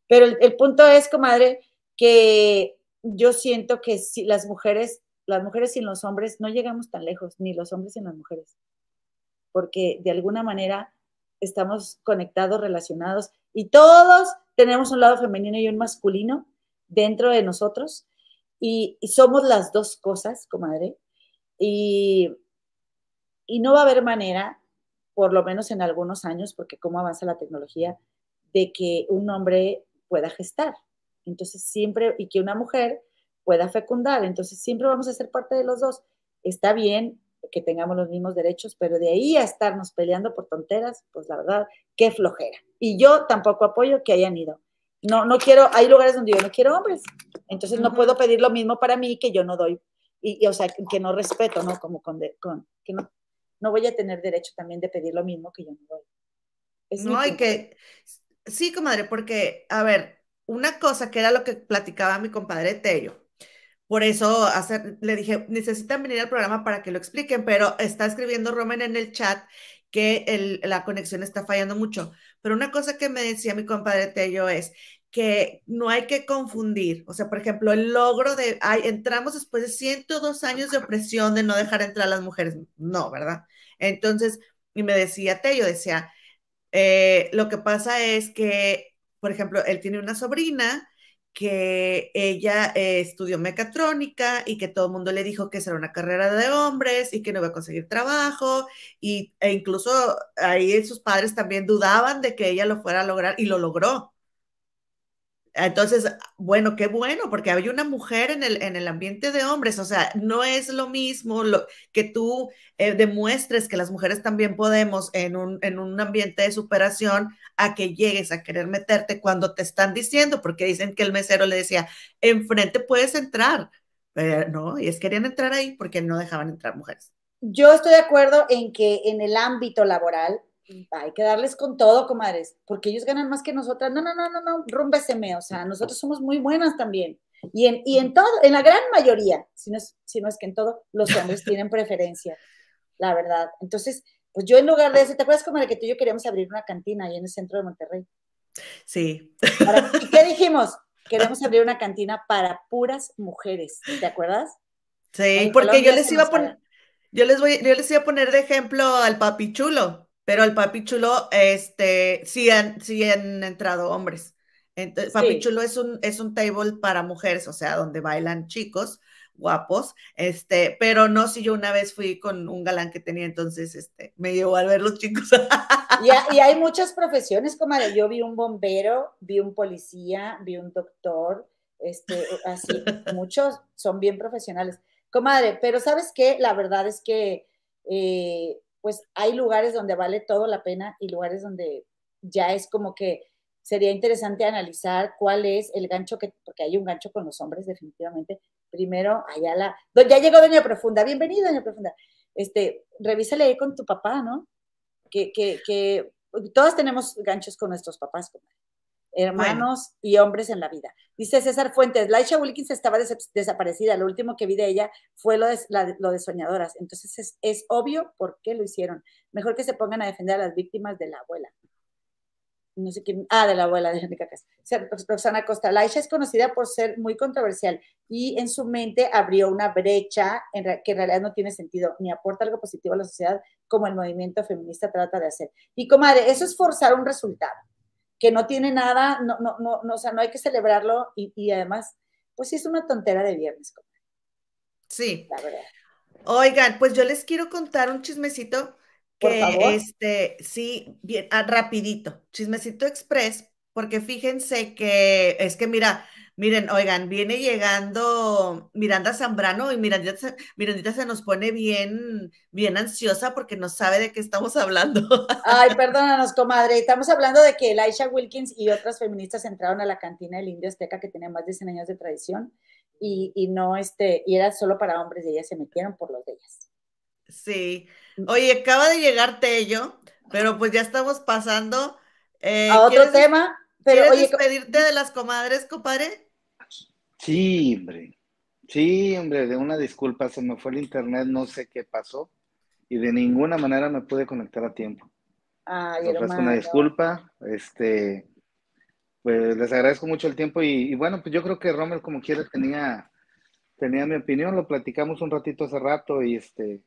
pero el punto es, comadre, que yo siento que si las mujeres, las mujeres sin los hombres no llegamos tan lejos, ni los hombres sin las mujeres, porque de alguna manera estamos conectados, relacionados, y todos tenemos un lado femenino y un masculino dentro de nosotros, y, somos las dos cosas, comadre, y, y no va a haber manera, por lo menos en algunos años, porque cómo avanza la tecnología, de que un hombre pueda gestar. Entonces siempre, y que una mujer pueda fecundar, entonces siempre vamos a ser parte de los dos. Está bien que tengamos los mismos derechos, pero de ahí a estarnos peleando por tonteras, pues la verdad, qué flojera. Y yo tampoco apoyo que hayan ido. No, no quiero, hay lugares donde yo no quiero hombres, entonces no puedo pedir lo mismo para mí que yo no doy, y, o sea, que no respeto, ¿no? Como con, con que no, no voy a tener derecho también de pedir lo mismo que yo no doy. Es no, hay que, sí, comadre, porque, a ver, una cosa que era lo que platicaba mi compadre Tello. Por eso hacer le dije, necesitan venir al programa para que lo expliquen, pero está escribiendo Roman en el chat que la conexión está fallando mucho. Pero una cosa que me decía mi compadre Tello es que no hay que confundir, o sea, por ejemplo, el logro de, ay, entramos después de 102 años de opresión de no dejar entrar a las mujeres, no, ¿verdad? Entonces, y me decía Tello, decía, eh, lo que pasa es que por ejemplo, él tiene una sobrina que ella eh, estudió mecatrónica y que todo el mundo le dijo que será una carrera de hombres y que no iba a conseguir trabajo, y, e incluso ahí sus padres también dudaban de que ella lo fuera a lograr y lo logró. Entonces, bueno, qué bueno, porque hay una mujer en el, ambiente de hombres, o sea, no es lo mismo lo, que tú eh, demuestres que las mujeres también podemos en un, en un ambiente de superación a que llegues a querer meterte cuando te están diciendo, porque dicen que el mesero le decía, enfrente puedes entrar. Pero no, que querían entrar ahí porque no dejaban entrar mujeres. Yo estoy de acuerdo en que en el ámbito laboral hay que darles con todo, comadres, porque ellos ganan más que nosotras. No, no, no, no, no, rúmbeseme, o sea, nosotros somos muy buenas también. Y en, y en todo, en la gran mayoría, si no, es, si no es que en todo, los hombres tienen preferencia, la verdad. Entonces, pues yo en lugar de eso, ¿te acuerdas como de que tú y yo queríamos abrir una cantina ahí en el centro de Monterrey? Sí. ¿Y qué dijimos? Queremos abrir una cantina para puras mujeres, ¿te acuerdas? Sí, porque yo les iba a poner, yo les voy, yo les iba a poner de ejemplo al papi chulo, pero al papi chulo, este, sí han, sí han entrado hombres. Entonces, papi chulo es un, es un table para mujeres, o sea, donde bailan chicos, guapos, este, pero no, si yo una vez fui con un galán que tenía, entonces, este, me llevó a ver los chicos. Y, hay muchas profesiones, comadre, yo vi un bombero, vi un policía, vi un doctor, este, eh, así, muchos son bien profesionales. Comadre, pero ¿sabes qué? La verdad es que, eh, pues, hay lugares donde vale todo la pena y lugares donde ya es como que sería interesante analizar cuál es el gancho que, porque hay un gancho con los hombres definitivamente, primero allá la... Ya llegó Doña Profunda, bienvenida Doña Profunda. Este, revísale ahí con tu papá, ¿no? Que, que, que todas tenemos ganchos con nuestros papás, hermanos y hombres en la vida. Dice César Fuentes, Laisha Wilkins estaba desaparecida, lo último que vi de ella fue lo de, lo de soñadoras, entonces es, es obvio por qué lo hicieron. Mejor que se pongan a defender a las víctimas de la abuela no sé quién, ah, de la abuela de Enrique sea, Roxana Costa. Laisha es conocida por ser muy controversial y en su mente abrió una brecha en que en realidad no tiene sentido ni aporta algo positivo a la sociedad como el movimiento feminista trata de hacer. Y comadre, eso es forzar un resultado que no tiene nada, no, no, no, o sea, no hay que celebrarlo y, además, pues sí es una tontera de viernes, comadre. Sí. Oigan, pues yo les quiero contar un chismecito que este, sí, bien, ah, rapidito, chismecito express, porque fíjense que es que mira, miren, oigan, viene llegando Miranda Zambrano y Mirandita, Mirandita se nos pone bien, bien ansiosa porque no sabe de qué estamos hablando. Ay, perdónanos, comadre, estamos hablando de que Elisha Wilkins y otras feministas entraron a la cantina del Indio Azteca que tiene más de 100 años de tradición y, no, este, y era solo para hombres y ellas se metieron por los de ellas. Sí, Oye, acaba de llegarte Tello, pero pues ya estamos pasando. Eh, a otro tema. Pero, ¿Quieres despedirte de las comadres, compadre? Sí, hombre. Sí, hombre, de una disculpa, se me fue el internet, no sé qué pasó y de ninguna manera me pude conectar a tiempo. Ay, pues, una disculpa, este, pues les agradezco mucho el tiempo y, bueno, pues yo creo que Rommel como quiera tenía, tenía mi opinión, lo platicamos un ratito hace rato y este,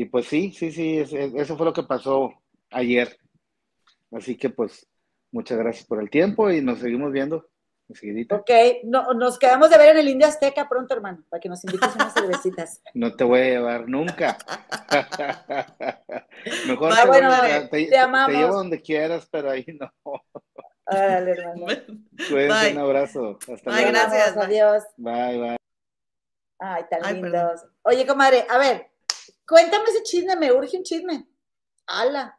y pues sí, sí, sí, eso fue lo que pasó ayer. Así que pues muchas gracias por el tiempo y nos seguimos viendo. enseguidito. Ok, nos quedamos de ver en el India Azteca pronto, hermano, para que nos invites unas cervecitas. No te voy a llevar nunca. Mejor ah, te, te, te, llevo donde quieras, pero ahí no. Ah, dale, hermano. Pues un abrazo. Hasta luego. Gracias, adiós. Bye, bye. Ay, tan lindos. Oye, comadre, a ver, Cuéntame ese chisme, me urge un chisme. hala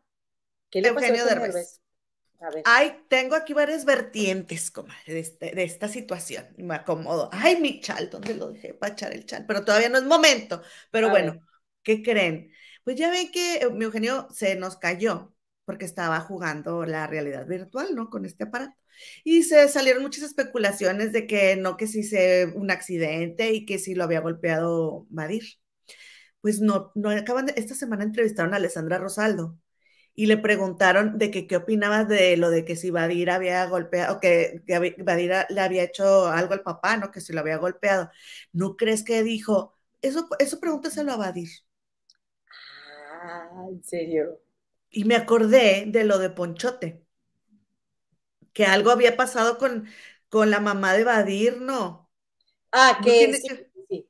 ¿Qué le Eugenio pasó a A ver. Ay, tengo aquí varias vertientes, este, de, esta situación. Me acomodo. Ay, mi chal, ¿dónde lo dejé para echar el chal? Pero todavía no es momento. Pero bueno, ¿qué creen? Pues ya ven que eh, mi Eugenio se nos cayó porque estaba jugando la realidad virtual, ¿no? Con este aparato. Y se salieron muchas especulaciones de que no, que si se un accidente y que si lo había golpeado Madir pues no, no acaban de, esta semana entrevistaron a Alessandra Rosaldo y le preguntaron de que qué opinaba de lo de que si Badir había golpeado, o que, Badir le había hecho algo al papá, ¿no? Que si lo había golpeado. ¿No crees que dijo? Eso, eso pregúntaselo a Badir. Ah, en serio. Y me acordé de lo de Ponchote, que algo había pasado con, con la mamá de Badir, ¿no? Ah, que...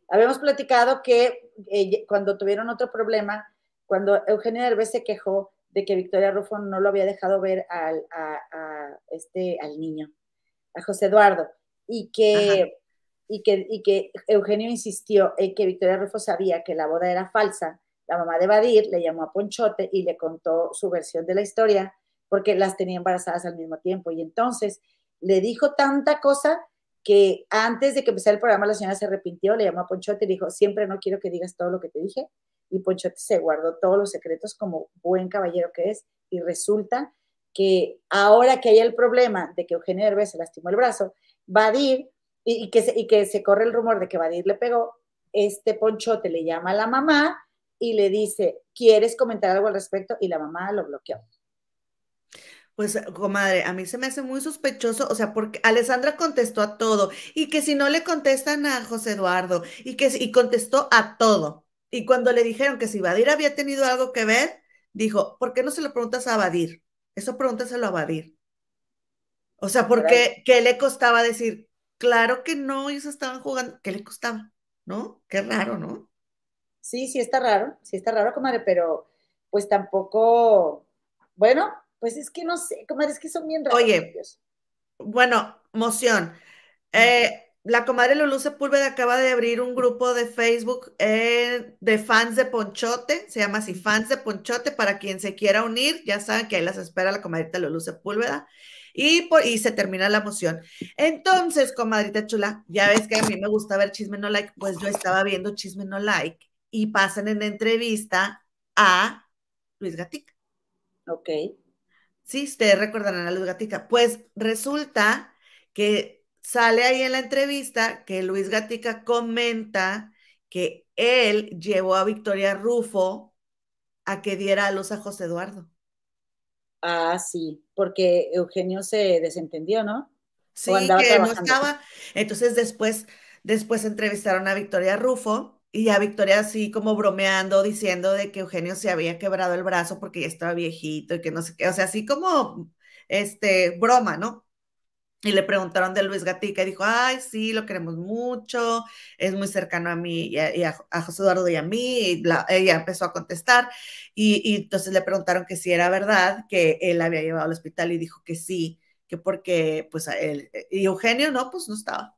Habíamos platicado que eh, cuando tuvieron otro problema, cuando Eugenio Derbez se quejó de que Victoria Rufo no lo había dejado ver al, a, este, al niño, a José Eduardo, y que, y que, y que, Eugenio insistió en que Victoria Rufo sabía que la boda era falsa. La mamá de Badir le llamó a Ponchote y le contó su versión de la historia porque las tenía embarazadas al mismo tiempo. Y entonces le dijo tanta cosa que antes de que empezara el programa la señora se arrepintió, le llamó a Ponchote y dijo, siempre no quiero que digas todo lo que te dije. Y Ponchote se guardó todos los secretos como buen caballero que es. Y resulta que ahora que hay el problema de que Eugenio Nerves se lastimó el brazo, Vadir, y, y, que se, y que se corre el rumor de que Vadir le pegó, este Ponchote le llama a la mamá y le dice, ¿quieres comentar algo al respecto? Y la mamá lo bloqueó. Pues, comadre, a mí se me hace muy sospechoso, o sea, porque Alessandra contestó a todo, y que si no le contestan a José Eduardo, y que y contestó a todo. Y cuando le dijeron que si Badir había tenido algo que ver, dijo, ¿por qué no se lo preguntas a Badir? Eso pregúntaselo a Badir. O sea, porque ¿qué le costaba decir? Claro que no, ellos estaban jugando, ¿qué le costaba? ¿No? Qué raro, ¿no? Sí, sí está raro, sí está raro, comadre, pero pues tampoco, bueno, pues es que no sé, comadre, es que son bien raros. Oye, bueno, moción. Eh, la comadre Lulú Sepúlveda acaba de abrir un grupo de Facebook eh, de fans de Ponchote, se llama así Fans de Ponchote, para quien se quiera unir, ya saben que ahí las espera la comadrita Lulú Sepúlveda. Y, y se termina la moción. Entonces, comadrita chula, ya ves que a mí me gusta ver Chisme No Like, pues yo estaba viendo Chisme No Like y pasan en entrevista a Luis Gatica. Ok. Sí, ustedes recordarán a Luis Gatica. Pues resulta que sale ahí en la entrevista que Luis Gatica comenta que él llevó a Victoria Rufo a que diera a luz a José Eduardo. Ah, sí, porque Eugenio se desentendió, ¿no? Sí, que no estaba. Entonces después, después entrevistaron a Victoria Rufo y ya Victoria así como bromeando, diciendo de que Eugenio se había quebrado el brazo porque ya estaba viejito y que no sé qué, o sea, así como, este, broma, ¿no? Y le preguntaron de Luis Gatica y dijo, ay, sí, lo queremos mucho, es muy cercano a mí y a, José Eduardo y a mí. Y ella empezó a contestar y, y, entonces le preguntaron que si era verdad que él había llevado al hospital y dijo que sí, que porque, pues, él, y Eugenio no, pues no estaba.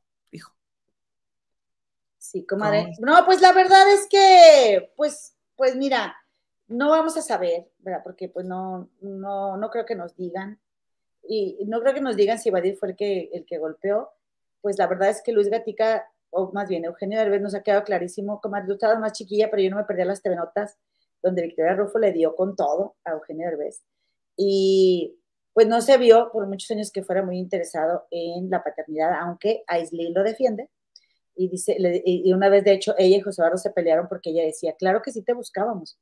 Sí, comadre. No, pues la verdad es que, pues, pues mira, no vamos a saber, ¿verdad? Porque pues no, no, creo que nos digan. Y no creo que nos digan si Vadir fue el que, el que golpeó. Pues la verdad es que Luis Gatica, o más bien Eugenio Derbez, nos ha quedado clarísimo, comadre, tú estabas más chiquilla, pero yo no me perdí las las notas donde Victoria Rufo le dio con todo a Eugenio Derbez. Y pues no se vio por muchos años que fuera muy interesado en la paternidad, aunque Aisley lo defiende, y, dice, y una vez, de hecho, ella y José Barro se pelearon porque ella decía, claro que sí te buscábamos.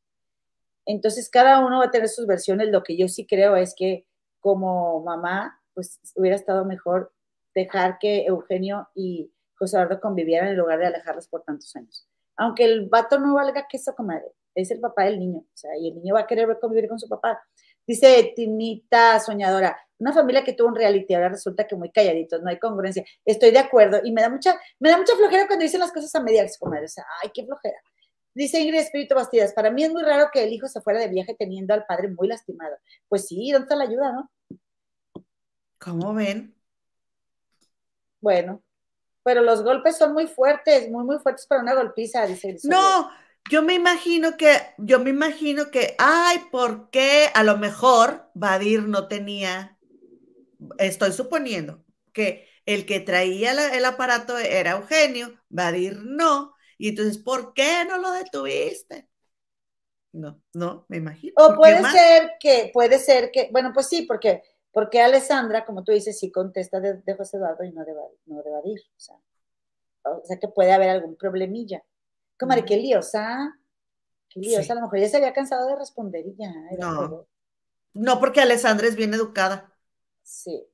Entonces, cada uno va a tener sus versiones. Lo que yo sí creo es que como mamá, pues hubiera estado mejor dejar que Eugenio y José Bardo convivieran en lugar de alejarlos por tantos años. Aunque el vato no valga que eso, comadre, es el papá del niño, o sea, y el niño va a querer convivir con su papá. Dice Tinita Soñadora, una familia que tuvo un reality, ahora resulta que muy calladitos, no hay congruencia. Estoy de acuerdo y me da mucha, me da mucha flojera cuando dicen las cosas a medias, como, O ay, qué flojera. Dice Ingrid Espíritu Bastidas, para mí es muy raro que el hijo se fuera de viaje teniendo al padre muy lastimado. Pues sí, ¿dónde está la ayuda, no? ¿Cómo ven? Bueno, pero los golpes son muy fuertes, muy, muy fuertes para una golpiza, dice No, yo me imagino que, yo me imagino que, ay, ¿por qué a lo mejor Badir no tenía, estoy suponiendo que el que traía el aparato era Eugenio, Badir no, y entonces, ¿por qué no lo detuviste? No, no, me imagino. O puede ser que, puede ser que, bueno, pues sí, porque, porque Alessandra, como tú dices, sí contesta de, José Eduardo y no de, no de Badir. O sea, o sea que puede haber algún problemilla. Comare, qué liosa. Qué liosa, a lo mejor ya se había cansado de responder y ya. Era no. No, porque Alessandra es bien educada. Sí.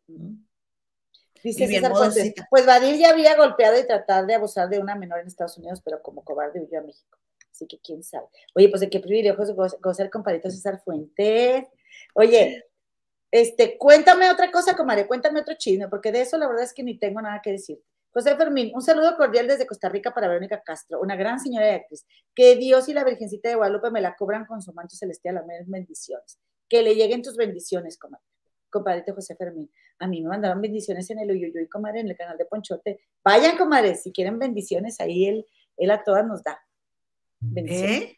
Dice César Fuentes, pues Badil ya había golpeado y tratado de abusar de una menor en Estados Unidos, pero como cobarde huyó a México. Así que quién sabe. Oye, pues de qué privilegio gozar con compadrito César Fuente. Oye, este, cuéntame otra cosa, Comare, cuéntame otro chisme, porque de eso la verdad es que ni tengo nada que decir. José Fermín, un saludo cordial desde Costa Rica para Verónica Castro, una gran señora de actriz. Que Dios y la Virgencita de Guadalupe me la cobran con su manto celestial, amén, bendiciones. Que le lleguen tus bendiciones, comadre. Compadre José Fermín, a mí me mandaron bendiciones en el Uyuyuy, comadre, en el canal de Ponchote. Vayan, comadre, si quieren bendiciones, ahí él, él a todas nos da. Bendiciones.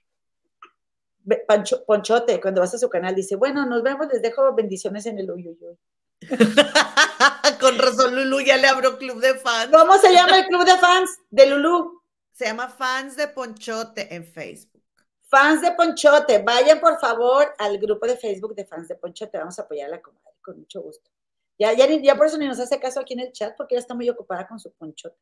¿Eh? Ponchote, cuando vas a su canal, dice, bueno, nos vemos, les dejo bendiciones en el Uyuyuy. Con razón, Lulu ya le abro club de fans. ¿Cómo se llama el club de fans de Lulu? Se llama Fans de Ponchote en Facebook. Fans de Ponchote, vayan por favor al grupo de Facebook de Fans de Ponchote. Vamos a apoyar la comadre con mucho gusto. Ya, ya, por eso ni nos hace caso aquí en el chat porque ella está muy ocupada con su ponchote.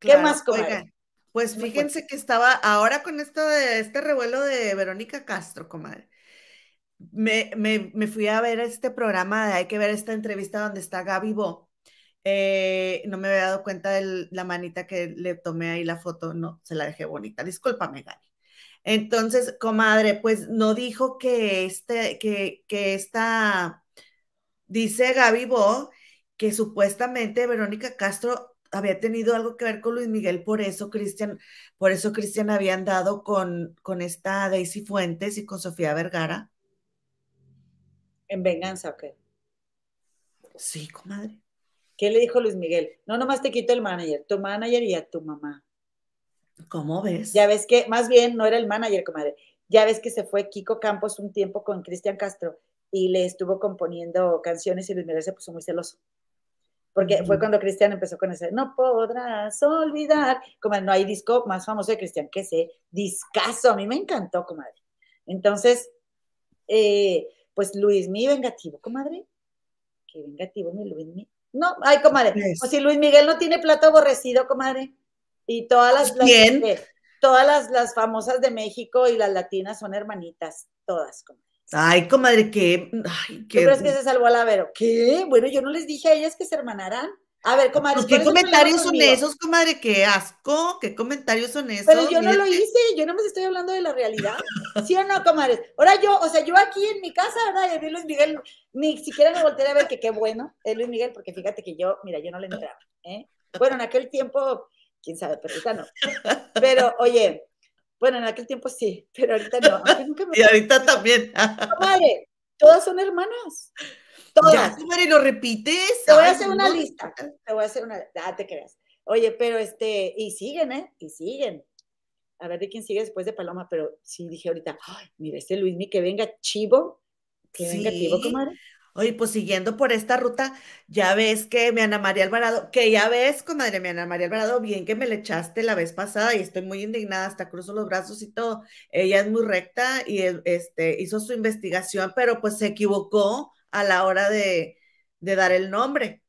¿Qué más, comadre? pues fíjense que estaba ahora con esto de este revuelo de Verónica Castro, comadre me, fui a ver este programa de Hay que ver esta entrevista donde está Gaby Bo. Eh, no me había dado cuenta de la manita que le tomé ahí la foto, no, se la dejé bonita. Discúlpame, Gaby. Entonces, comadre, pues no dijo que este, que, que esta, dice Gaby Bo, que supuestamente Verónica Castro había tenido algo que ver con Luis Miguel, por eso Cristian, por eso había andado con, con esta Daisy Fuentes y con Sofía Vergara ¿En venganza o Sí, comadre. ¿Qué le dijo Luis Miguel? No, nomás te quito el manager, tu manager y a tu mamá. ¿Cómo ves? Ya ves que, más bien, no era el manager, comadre. Ya ves que se fue Kiko Campos un tiempo con Cristian Castro y le estuvo componiendo canciones y Luis Miguel se puso muy celoso. Porque fue cuando Cristian empezó con ese, no podrás olvidar. Comadre, no hay disco más famoso de Cristian que ese discazo. A mí me encantó, comadre. Entonces, eh, pues Luis mi vengativo, comadre. Qué vengativo mi Luis No, ay, comadre. O pues, pues, si Luis Miguel no tiene plato aborrecido, comadre. Y todas las, todas las, famosas de México y las latinas son hermanitas, todas, comadre. Ay, comadre, qué. Mm, ¿Tú crees que se salvó la Vero? ¿Qué? Bueno, yo no les dije a ellas que se hermanarán. A ver, comadre. Pues, ¿Qué comentarios son esos, comadre? ¡Qué asco! ¿Qué comentarios son esos? Pero yo no lo hice, yo no me estoy hablando de la realidad. ¿Sí o no, comadres? Ahora yo, o sea, yo aquí en mi casa, ¿verdad? a Luis Miguel, ni siquiera me volteé a ver que qué bueno es eh, Luis Miguel, porque fíjate que yo, mira, yo no le entraba. ¿eh? Bueno, en aquel tiempo, quién sabe, pero ahorita no. Pero, oye, bueno, en aquel tiempo sí, pero ahorita no. Nunca me... Y ahorita también. Comadre, todas son hermanas. Todas. Ya, lo repites. Te voy a hacer una lista. Te voy a hacer una. Ah, te creas. Oye, pero este. Y siguen, ¿eh? Y siguen. A ver de quién sigue después de Paloma, pero sí dije ahorita, ay, mira, este Luismi que venga chivo. Que venga chivo, comadre. Oye, pues siguiendo por esta ruta, ya ves que mi Ana María Alvarado, que ya ves, comadre, mi Ana María Alvarado, bien que me le echaste la vez pasada y estoy muy indignada, hasta cruzo los brazos y todo. Ella es muy recta y este, hizo su investigación, pero pues se equivocó a la hora de, dar el nombre.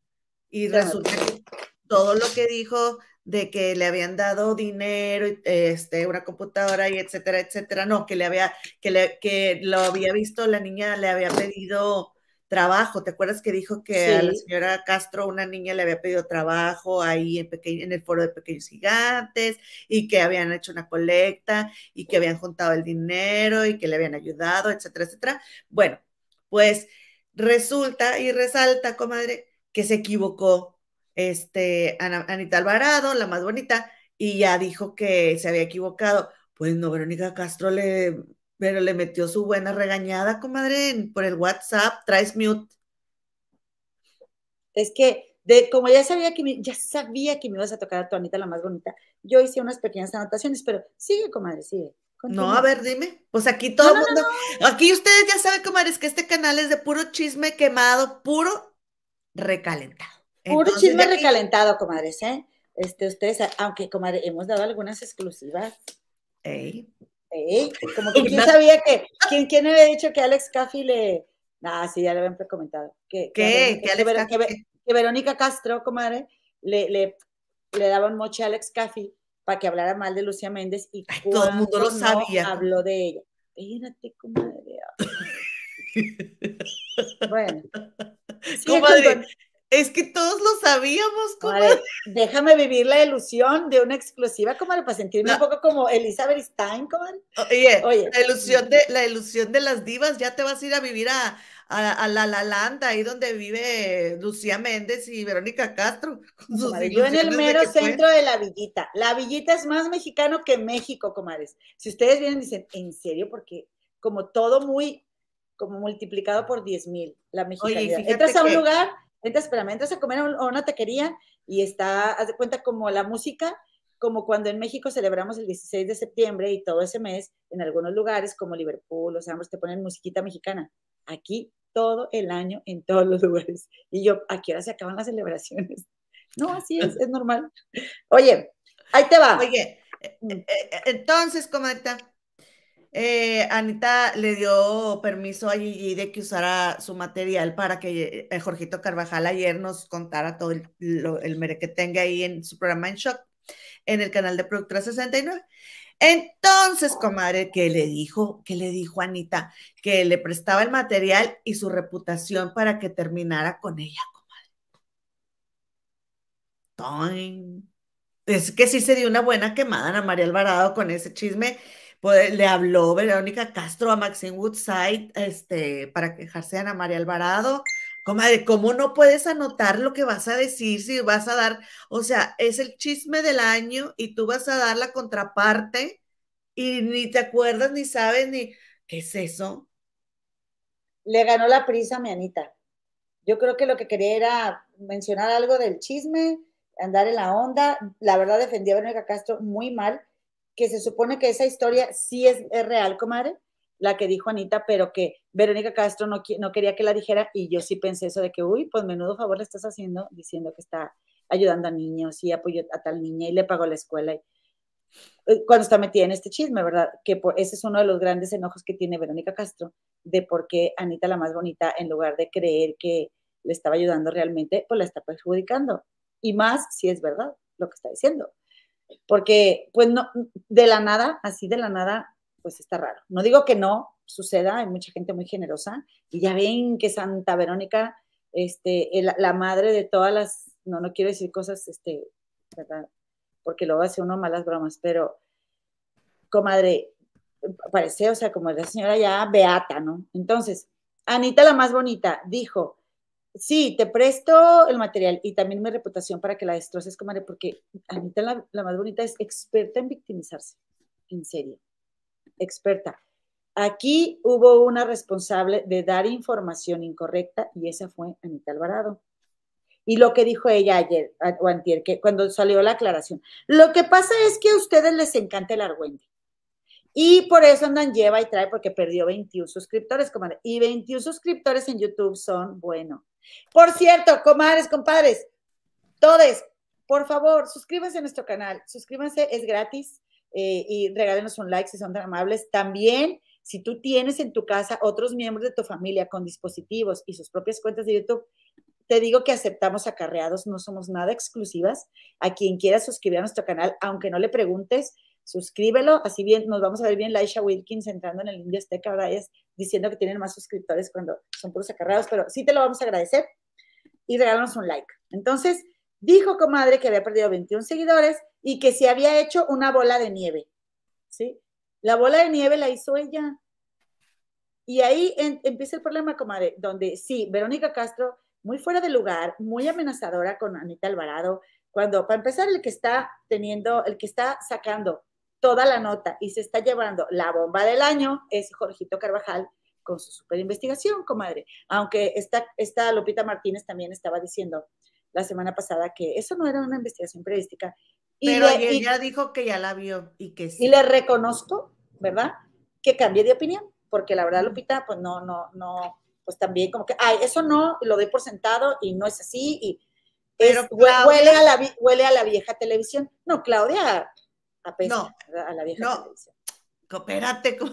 Y resulta que todo lo que dijo de que le habían dado dinero, este, una computadora y etcétera, etcétera, no, que le había, que, que lo había visto, la niña le había pedido trabajo. ¿Te acuerdas que dijo que a la señora Castro una niña le había pedido trabajo ahí en, en el foro de pequeños gigantes y que habían hecho una colecta y que habían juntado el dinero y que le habían ayudado, etcétera, etcétera? Bueno, pues resulta y resalta, comadre, que se equivocó este, Anita Alvarado, la más bonita, y ya dijo que se había equivocado. Pues no, Verónica Castro le, pero le metió su buena regañada, comadre, por el WhatsApp, traes mute. Es que, de, como ya sabía que ya sabía que me ibas a tocar a tu Anita la más bonita, yo hice unas pequeñas anotaciones, pero sigue, comadre, sigue. No, a ver, dime. Pues aquí todo el mundo. aquí ustedes ya saben, comadres, que este canal es de puro chisme quemado, puro recalentado. Puro chisme recalentado, comadres, ¿eh? Este, ustedes, aunque, comadre, hemos dado algunas exclusivas. Ey. como que quién sabía que. ¿Quién, había dicho que Alex Caffey le. Ah, sí, ya le habían comentado. Que, ¿Qué? Que, Verónica, que, Verónica Castro, comadre, le, le, le daba moche a Alex Caffey para que hablara mal de Lucía Méndez y todo el mundo lo sabía. habló de ella. comadre. bueno. es que todos lo sabíamos, comadre. déjame vivir la ilusión de una exclusiva, comadre, para sentirme un poco como Elizabeth Stein, comadre. Oye, La, ilusión de, la ilusión de las divas, ya te vas a ir a vivir a, a, La La ahí donde vive Lucía Méndez y Verónica Castro. yo en el mero centro de la villita. La villita es más mexicano que México, comadres. Si ustedes vienen, dicen, ¿en serio? Porque como todo muy, como multiplicado por 10 mil, la mexicanidad. entras a un lugar, entras, espérame, entras a comer a, una taquería y está, haz de cuenta como la música, como cuando en México celebramos el 16 de septiembre y todo ese mes, en algunos lugares como Liverpool, Los ambos te ponen musiquita mexicana. Aquí todo el año en todos los lugares. Y yo, ¿a qué hora se acaban las celebraciones? No, así es, es normal. Oye, ahí te va. Oye, mm. eh, eh, eh, entonces, cómo eh, Anita le dio permiso a Gigi de que usara su material para que Jorgito Carvajal ayer nos contara todo el, el mere que tenga ahí en su programa en Shock, en el canal de Productora 69. Entonces, comadre, ¿qué le dijo, ¿Qué le dijo Anita, que le prestaba el material y su reputación para que terminara con ella, comadre. Es que sí se dio una buena quemada a María Alvarado con ese chisme. Pues, le habló Verónica Castro a Maxine Woodside este, para quejarse a Ana María Alvarado comadre, ¿cómo no puedes anotar lo que vas a decir si vas a dar, o sea, es el chisme del año y tú vas a dar la contraparte y ni te acuerdas, ni sabes, ni, ¿qué es eso? Le ganó la prisa a mi Anita. Yo creo que lo que quería era mencionar algo del chisme, andar en la onda. La verdad defendía a Verónica Castro muy mal, que se supone que esa historia sí es, es real, comadre la que dijo Anita, pero que Verónica Castro no, no quería que la dijera y yo sí pensé eso de que, uy, pues menudo favor le estás haciendo diciendo que está ayudando a niños y apoyó a tal niña y le pagó la escuela. Y, eh, cuando está metida en este chisme, ¿verdad? Que ese es uno de los grandes enojos que tiene Verónica Castro, de por qué Anita la más bonita, en lugar de creer que le estaba ayudando realmente, pues la está perjudicando. Y más si es verdad lo que está diciendo. Porque, pues no, de la nada, así de la nada, pues está raro. No digo que no suceda, hay mucha gente muy generosa y ya ven que Santa Verónica, este, la madre de todas las, no, no quiero decir cosas, este, Porque luego hace uno malas bromas, pero comadre, parece, o sea, como la señora ya beata, ¿no? Entonces, Anita la más bonita dijo, sí, te presto el material y también mi reputación para que la destroces, comadre, porque Anita la, la más bonita es experta en victimizarse, en serio experta. Aquí hubo una responsable de dar información incorrecta y esa fue Anita Alvarado. Y lo que dijo ella ayer, o que cuando salió la aclaración. Lo que pasa es que a ustedes les encanta el argüente. Y por eso andan lleva y trae, porque perdió 21 suscriptores, comadre. Y 21 suscriptores en YouTube son bueno. Por cierto, comadres, compadres, todos, por favor, suscríbanse a nuestro canal. Suscríbanse, es gratis. Eh, y regálenos un like si son tan amables. También, si tú tienes en tu casa otros miembros de tu familia con dispositivos y sus propias cuentas de YouTube, te digo que aceptamos acarreados, no somos nada exclusivas. A quien quiera suscribir a nuestro canal, aunque no le preguntes, suscríbelo. Así bien, nos vamos a ver bien Laisha Wilkins entrando en el Indio Azteca, ahora es diciendo que tienen más suscriptores cuando son puros acarreados, pero sí te lo vamos a agradecer y regálenos un like. Entonces, Dijo, comadre, que había perdido 21 seguidores y que se había hecho una bola de nieve. ¿Sí? La bola de nieve la hizo ella. Y ahí empieza el problema, comadre, donde sí, Verónica Castro, muy fuera de lugar, muy amenazadora con Anita Alvarado, cuando, para empezar, el que está teniendo, el que está sacando toda la nota y se está llevando la bomba del año es Jorgito Carvajal con su super investigación, comadre. Aunque esta, esta Lupita Martínez también estaba diciendo la semana pasada que eso no era una investigación periodística. Y Pero ella dijo que ya la vio y que sí. Y le reconozco, ¿verdad? Que cambié de opinión, porque la verdad, Lupita, pues no, no, no, pues también como que, ay, eso no, lo doy por sentado y no es así y Pero huele, a la, huele a la vieja televisión. No, Claudia, apesta no, a la vieja no. televisión coopérate con...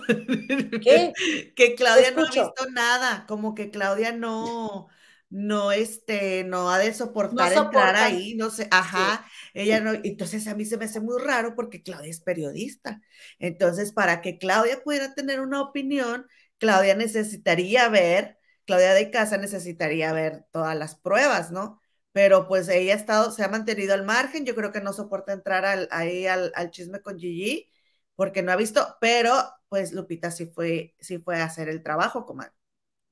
¿Qué? que Claudia no ha visto nada, como que Claudia no, no, este, no ha de soportar entrar ahí, no sé, ajá, ella no, entonces a mí se me hace muy raro porque Claudia es periodista, entonces para que Claudia pudiera tener una opinión, Claudia necesitaría ver, Claudia de casa necesitaría ver todas las pruebas, ¿no? Pero pues ella ha estado, se ha mantenido al margen, yo creo que no soporta entrar al, ahí al, chisme con Gigi, porque no ha visto, pero pues Lupita sí fue, sí fue a hacer el trabajo, comadre.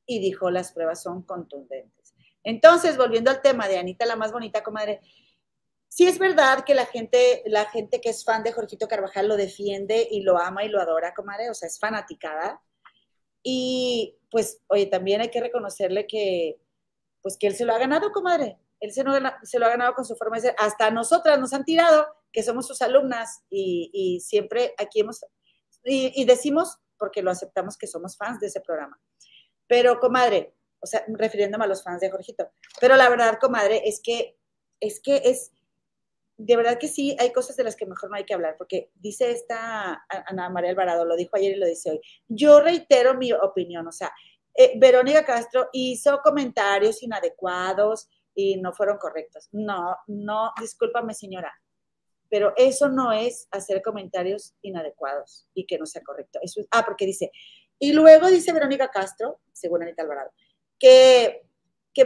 Y dijo, las pruebas son contundentes. Entonces, volviendo al tema de Anita, la más bonita comadre, sí es verdad que la gente, la gente que es fan de Jorgito Carvajal lo defiende y lo ama y lo adora, comadre, o sea, es fanaticada. Y pues, oye, también hay que reconocerle que, pues que él se lo ha ganado, comadre. Él se, se lo ha ganado con su forma de ser. Hasta nosotras nos han tirado, que somos sus alumnas, y, siempre aquí hemos, y decimos, porque lo aceptamos, que somos fans de ese programa. Pero, comadre, o sea, refiriéndome a los fans de Jorgito. Pero la verdad, comadre, es que es que es de verdad que sí, hay cosas de las que mejor no hay que hablar, porque dice esta Ana María Alvarado, lo dijo ayer y lo dice hoy. Yo reitero mi opinión, o sea, eh, Verónica Castro hizo comentarios inadecuados y no fueron correctos. No, no, discúlpame señora, pero eso no es hacer comentarios inadecuados y que no sea correcto. ah, porque dice, y luego dice Verónica Castro, según Anita Alvarado, que,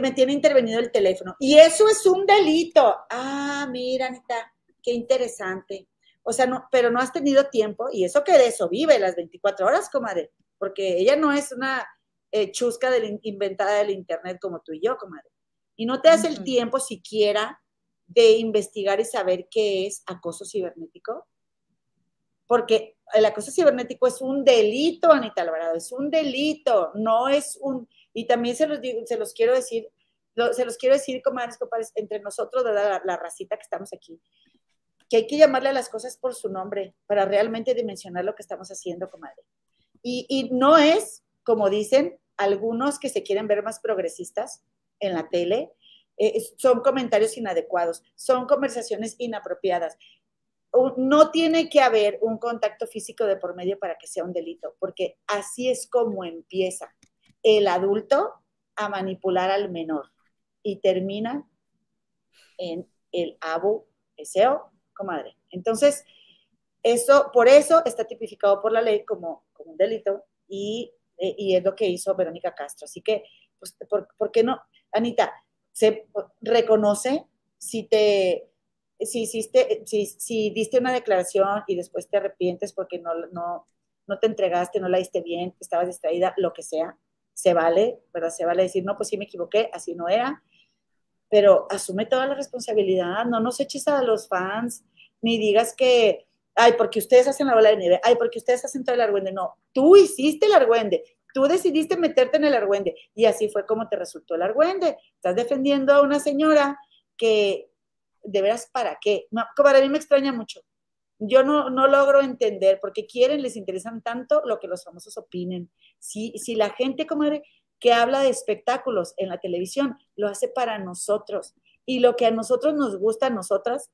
me tiene intervenido el teléfono. Y eso es un delito. Ah, mira, Anita, qué interesante. O sea, no, pero no has tenido tiempo, y eso que de eso vive las 24 horas, comadre, porque ella no es una eh, chusca del, inventada del Internet como tú y yo, comadre. Y no te das el tiempo siquiera de investigar y saber qué es acoso cibernético, porque el acoso cibernético es un delito, Anita Alvarado, es un delito, no es un, y también se los, digo, se los quiero decir, se los quiero decir, comadres, compadres, entre nosotros, de la, la racita que estamos aquí, que hay que llamarle a las cosas por su nombre para realmente dimensionar lo que estamos haciendo, comadre. Y, y no es, como dicen algunos que se quieren ver más progresistas en la tele, eh, son comentarios inadecuados, son conversaciones inapropiadas. No tiene que haber un contacto físico de por medio para que sea un delito, porque así es como empieza el adulto a manipular al menor y termina en el abu eseo comadre. Entonces, eso, por eso está tipificado por la ley como, un delito eh, y, es lo que hizo Verónica Castro. Así que, pues, ¿por, qué no? Anita, se reconoce si te si hiciste, si, si, diste una declaración y después te arrepientes porque no, no, no te entregaste, no la diste bien, estabas distraída, lo que sea, se vale, ¿verdad? Se vale decir, no, pues sí me equivoqué, así no era, pero asume toda la responsabilidad, no nos eches a los fans, ni digas que, ay, porque ustedes hacen la bola de nieve, ay, porque ustedes hacen todo el argüende, no, tú hiciste el argüende, tú decidiste meterte en el argüende, y así fue como te resultó el argüende, estás defendiendo a una señora que, de veras, ¿para qué? para mí me extraña mucho, yo no, no, logro entender porque quieren, les interesan tanto lo que los famosos opinen. Si, si la gente como que habla de espectáculos en la televisión lo hace para nosotros y lo que a nosotros nos gusta, a nosotras,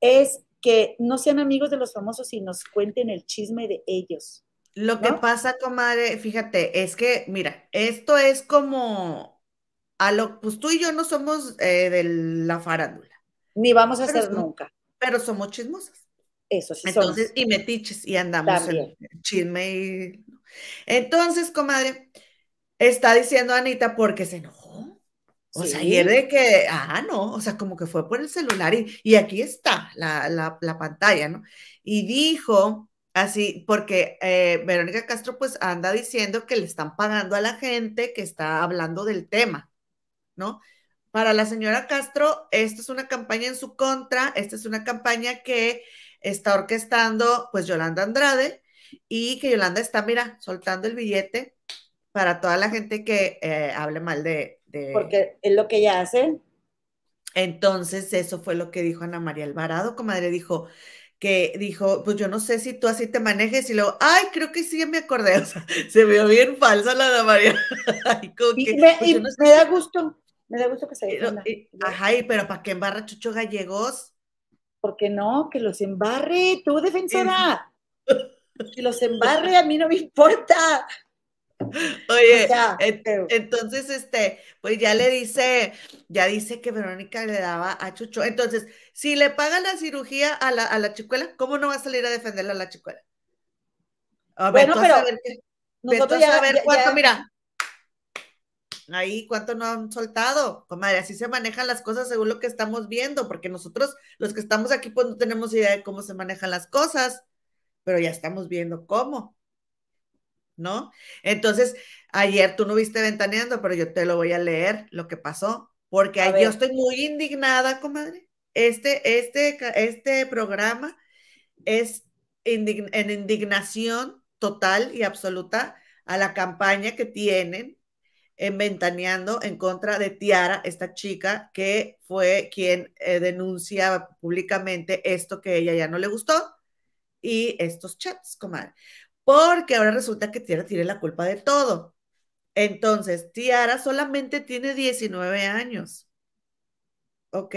es que no sean amigos de los famosos y nos cuenten el chisme de ellos. Lo que pasa, comadre, fíjate, es que, mira, esto es como a lo, pues tú y yo no somos eh, de la farándula. Ni vamos a ser nunca. Pero somos chismosas. Eso Entonces, y metiches, y andamos en chisme Entonces, comadre, está diciendo Anita porque se enojó. O sea, ayer de que, ah, no, o sea, como que fue por el celular y, aquí está la, pantalla, ¿no? Y dijo así, porque eh, Verónica Castro pues anda diciendo que le están pagando a la gente que está hablando del tema, ¿no? Para la señora Castro, esta es una campaña en su contra, esta es una campaña que está orquestando pues Yolanda Andrade y que Yolanda está, mira, soltando el billete para toda la gente que eh, hable mal de, Porque es lo que ella hace. Entonces, eso fue lo que dijo Ana María Alvarado, comadre, dijo que dijo, pues yo no sé si tú así te manejes y luego, ay, creo que sí, me acordé, o sea, se vio bien falsa la Ana María. y, pues, me, da gusto, me da gusto que se diga. Ajá, y, pero ¿para qué embarra Chucho Gallegos? ¿por qué no? Que los embarre tú, defensora. Que los embarre, a mí no me importa. Oye, eh, entonces, este, pues ya le dice, ya dice que Verónica le daba a Chucho. Entonces, si le pagan la cirugía a la, chicuela, ¿cómo no va a salir a defenderla a la chicuela? ver, bueno, pero nosotros ya, a ver mira, Ahí, ¿cuánto no han soltado? Comadre, así se manejan las cosas según lo que estamos viendo, porque nosotros, los que estamos aquí, pues no tenemos idea de cómo se manejan las cosas, pero ya estamos viendo cómo, ¿no? Entonces, ayer tú no viste ventaneando, pero yo te lo voy a leer lo que pasó, porque yo estoy muy indignada, comadre. Este, este, este programa es en indignación total y absoluta a la campaña que tienen en en contra de Tiara, esta chica que fue quien eh, denuncia públicamente esto que ella ya no le gustó y estos chats, comadre. Porque ahora resulta que Tiara tiene la culpa de todo. Entonces, Tiara solamente tiene 19 años. ¿ok?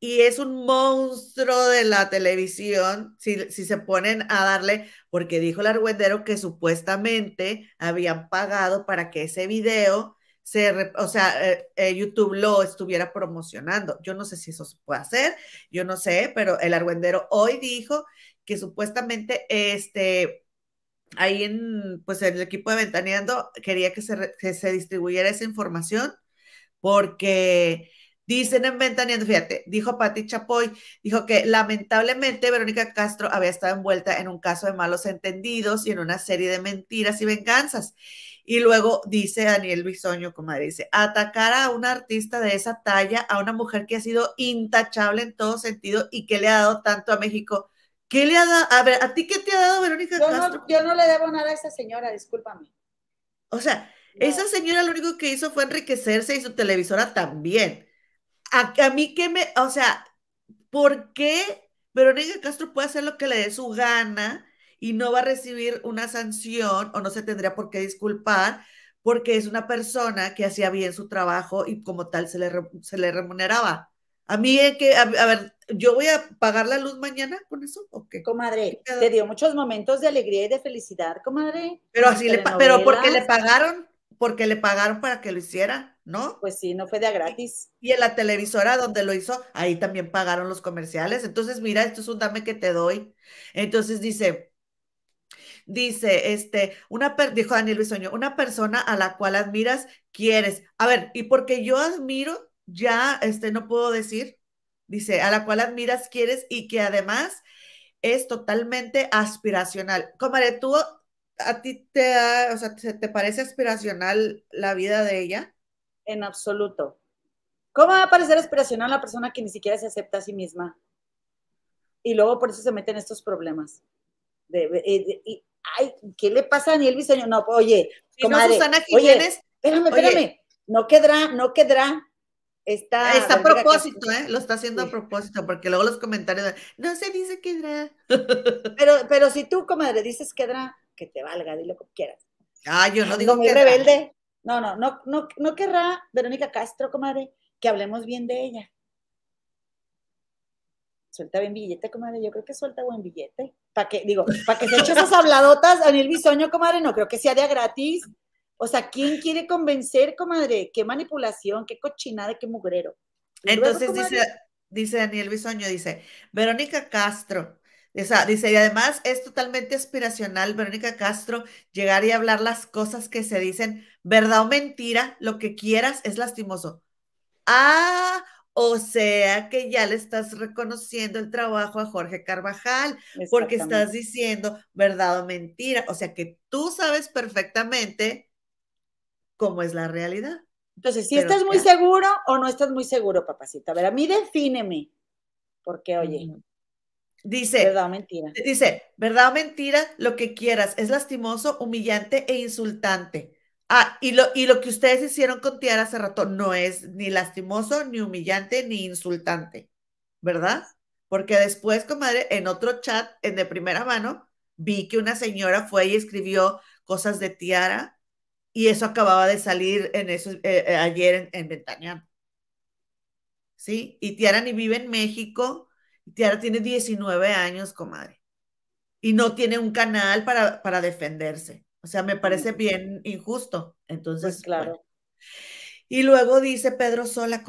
Y es un monstruo de la televisión, si, se ponen a darle, porque dijo el argüendero que supuestamente habían pagado para que ese video se, o sea, eh, eh, YouTube lo estuviera promocionando. Yo no sé si eso se puede hacer, yo no sé, pero el argüendero hoy dijo que supuestamente este ahí en pues en el equipo de Ventaneando quería que se, se distribuyera esa información porque Dicen en Ventaneando, fíjate, dijo Pati Chapoy, dijo que lamentablemente Verónica Castro había estado envuelta en un caso de malos entendidos y en una serie de mentiras y venganzas. Y luego dice Daniel Bisoño, comadre, dice, atacar a una artista de esa talla, a una mujer que ha sido intachable en todo sentido y que le ha dado tanto a México. ¿Qué le ha dado? A ver, ¿a ti qué te ha dado Verónica yo Castro? No, yo no le debo nada a esa señora, discúlpame. O sea, esa señora lo único que hizo fue enriquecerse y su televisora también. A, a mí qué me, o sea, ¿por qué Verónica Castro puede hacer lo que le dé su gana? y no va a recibir una sanción o no se tendría por qué disculpar porque es una persona que hacía bien su trabajo y como tal se le, se le remuneraba. A mí es que, a, ver, ¿yo voy a pagar la luz mañana con eso o qué? Comadre, te dio muchos momentos de alegría y de felicidad, comadre. Pero así le, pero porque le pagaron, porque le pagaron para que lo hiciera, ¿no? Pues sí, no fue de a gratis. y en la televisora donde lo hizo, ahí también pagaron los comerciales. Entonces, mira, esto es un dame que te doy. Entonces dice, Dice, este, una dijo Daniel Bisoño, una persona a la cual admiras, quieres. A ver, y porque yo admiro, ya, este, no puedo decir, dice, a la cual admiras, quieres y que además es totalmente aspiracional. Comare, tú, a ti te, da, o sea, te parece aspiracional la vida de ella? En absoluto. ¿Cómo va a parecer aspiracional la persona que ni siquiera se acepta a sí misma? Y luego por eso se meten estos problemas. y ay, ¿qué le pasa a Daniel Bisoño? No, oye, comadre, no, Susana Jiménez, oye, espérame, espérame, no quedará, no quedará. Está, a propósito, ¿eh? Lo está haciendo a propósito, porque luego los comentarios, no se dice quedará. Pero, pero si tú, comadre, dices quedará, que te valga, dile lo que quieras. Ay, ah, yo no digo que rebelde. No, no, no, no, no querrá Verónica Castro, comadre, que hablemos bien de ella suelta buen billete, comadre. Yo creo que suelta buen billete. Para que, digo, para que se echen esas habladotas Daniel bisoño, comadre, no creo que sea de gratis. O sea, ¿quién quiere convencer, comadre? Qué manipulación, qué cochinada, qué mugrero. Entonces dice, dice Daniel Bisoño, dice, Verónica Castro. dice, y además es totalmente aspiracional, Verónica Castro, llegar y hablar las cosas que se dicen, verdad o mentira, lo que quieras, es lastimoso. Ah, o sea que ya le estás reconociendo el trabajo a Jorge Carvajal, porque estás diciendo verdad o mentira. O sea que tú sabes perfectamente cómo es la realidad. Entonces, si estás muy seguro o no estás muy seguro, papacita. A ver, a mí defíneme. Porque, oye. Dice. Verdad o mentira. Dice, verdad o mentira, lo que quieras. Es lastimoso, humillante e insultante. Ah, y lo, y lo que ustedes hicieron con Tiara hace rato no es ni lastimoso, ni humillante, ni insultante, ¿verdad? Porque después, comadre, en otro chat, en de primera mano, vi que una señora fue y escribió cosas de Tiara y eso acababa de salir en eso, eh, eh, ayer en, en ¿Sí? Y Tiara ni vive en México, Tiara tiene 19 años, comadre, y no tiene un canal para, para defenderse. O sea, me parece bien injusto. Entonces, pues claro. Y luego dice Pedro Sola,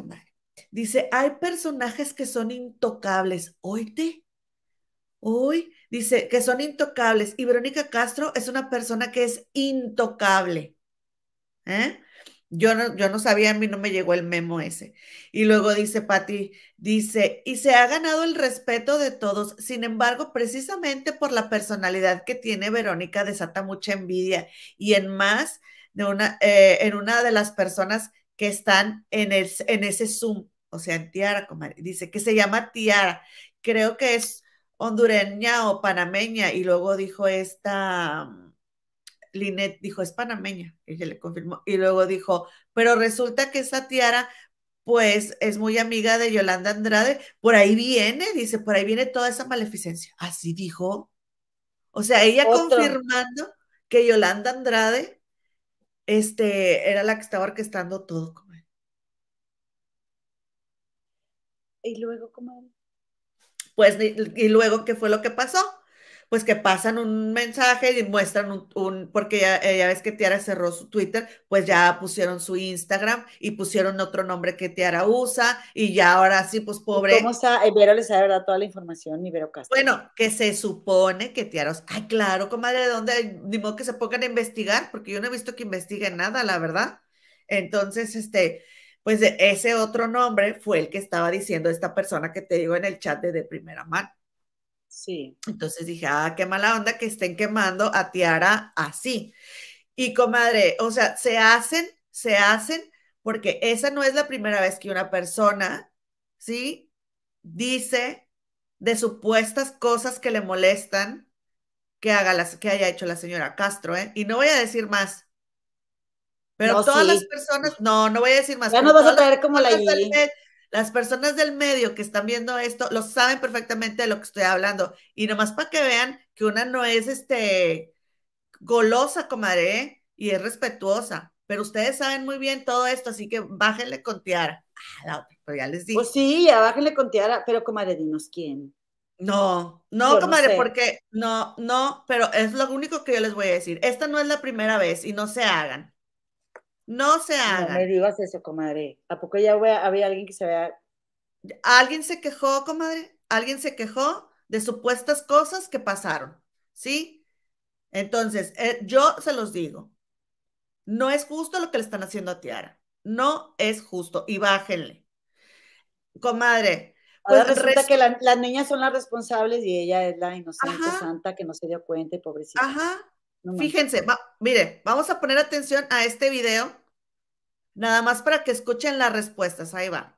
Dice, hay personajes que son intocables. Oíte. Hoy dice que son intocables. Y Verónica Castro es una persona que es intocable. ¿Eh? Yo no, yo no sabía, a mí no me llegó el memo ese. Y luego dice Patti, dice, y se ha ganado el respeto de todos, sin embargo, precisamente por la personalidad que tiene Verónica desata mucha envidia y en más de una, eh, en una de las personas que están en, el, en ese Zoom, o sea, en Tiara, dice que se llama Tiara, creo que es hondureña o panameña, y luego dijo esta Linet dijo, es panameña, ella le confirmó, y luego dijo, pero resulta que esa tiara, pues es muy amiga de Yolanda Andrade, por ahí viene, dice, por ahí viene toda esa maleficencia. Así dijo. O sea, ella confirmando que Yolanda Andrade este, era la que estaba orquestando todo. él Y luego, cómo Pues, y luego, ¿qué fue lo que pasó? pues que pasan un mensaje y muestran un, porque eh, ya, ves que Tiara cerró su Twitter, pues ya pusieron su Instagram y pusieron otro nombre que Tiara usa y ya ahora sí, pues pobre. ¿Cómo está? Ibero eh, les ¿verdad? Toda la información, Ibero Castro. Bueno, que se supone que Tiara, ay, claro, comadre, ¿de dónde? Ni modo que se pongan a investigar, porque yo no he visto que investiguen nada, la verdad. Entonces, este, pues ese otro nombre fue el que estaba diciendo esta persona que te digo en el chat de primera mano. Sí. Entonces dije, ah, qué mala onda que estén quemando a Tiara así. Y comadre, o sea, se hacen, se hacen, porque esa no es la primera vez que una persona, ¿sí? Dice de supuestas cosas que le molestan que, haga las, que haya hecho la señora Castro, ¿eh? Y no voy a decir más. Pero todas las personas, no, no voy a decir más. Ya no vas a traer como la... Las personas del medio que están viendo esto lo saben perfectamente de lo que estoy hablando. Y nomás para que vean que una no es este golosa, comadre, ¿eh? y es respetuosa. Pero ustedes saben muy bien todo esto, así que bájenle con tiara. Ah, la otra, pero ya les digo. Pues sí, ya bájenle con tiara, pero comadre, dinos quién. No, no, comadre, porque no, no, pero es lo único que yo les voy a decir. Esta no es la primera vez y no se hagan. No se haga. No me digas eso, comadre. ¿A poco ya había alguien que se vea? Alguien se quejó, comadre. Alguien se quejó de supuestas cosas que pasaron, ¿sí? Entonces, eh, yo se los digo. No es justo lo que le están haciendo a Tiara. No es justo. Y bájenle. Comadre. Pues resulta que las niñas son las responsables y ella es la inocente santa que no se dio cuenta y pobrecita. Ajá. Fíjense, mire, vamos a poner atención a este video, nada más para que escuchen las respuestas. Ahí va.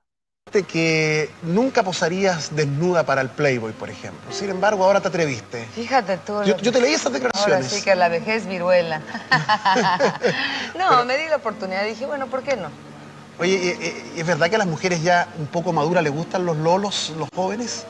Que nunca posarías desnuda para el Playboy, por ejemplo. Sin embargo, ahora te atreviste. Fíjate tú. Yo, te leí esas declaraciones. sí que la vejez viruela. no, me di la oportunidad dije, bueno, ¿por qué no? Oye, ¿es verdad que a las mujeres ya un poco maduras les gustan los lolos, los jóvenes?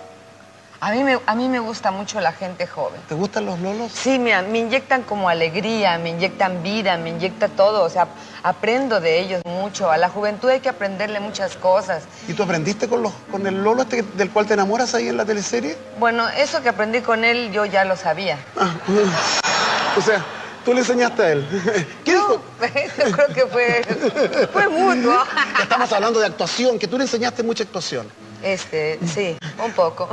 A mí, me, a mí me gusta mucho la gente joven. ¿Te gustan los lolos? Sí, me, me inyectan como alegría, me inyectan vida, me inyecta todo. O sea, aprendo de ellos mucho. A la juventud hay que aprenderle muchas cosas. ¿Y tú aprendiste con, los, con el lolo este del cual te enamoras ahí en la teleserie? Bueno, eso que aprendí con él yo ya lo sabía. Ah, mm. o sea, tú le enseñaste a él. ¿Qué no, creo que fue, fue mutuo. Estamos hablando de actuación, que tú le enseñaste mucha actuación. Este, sí, un poco.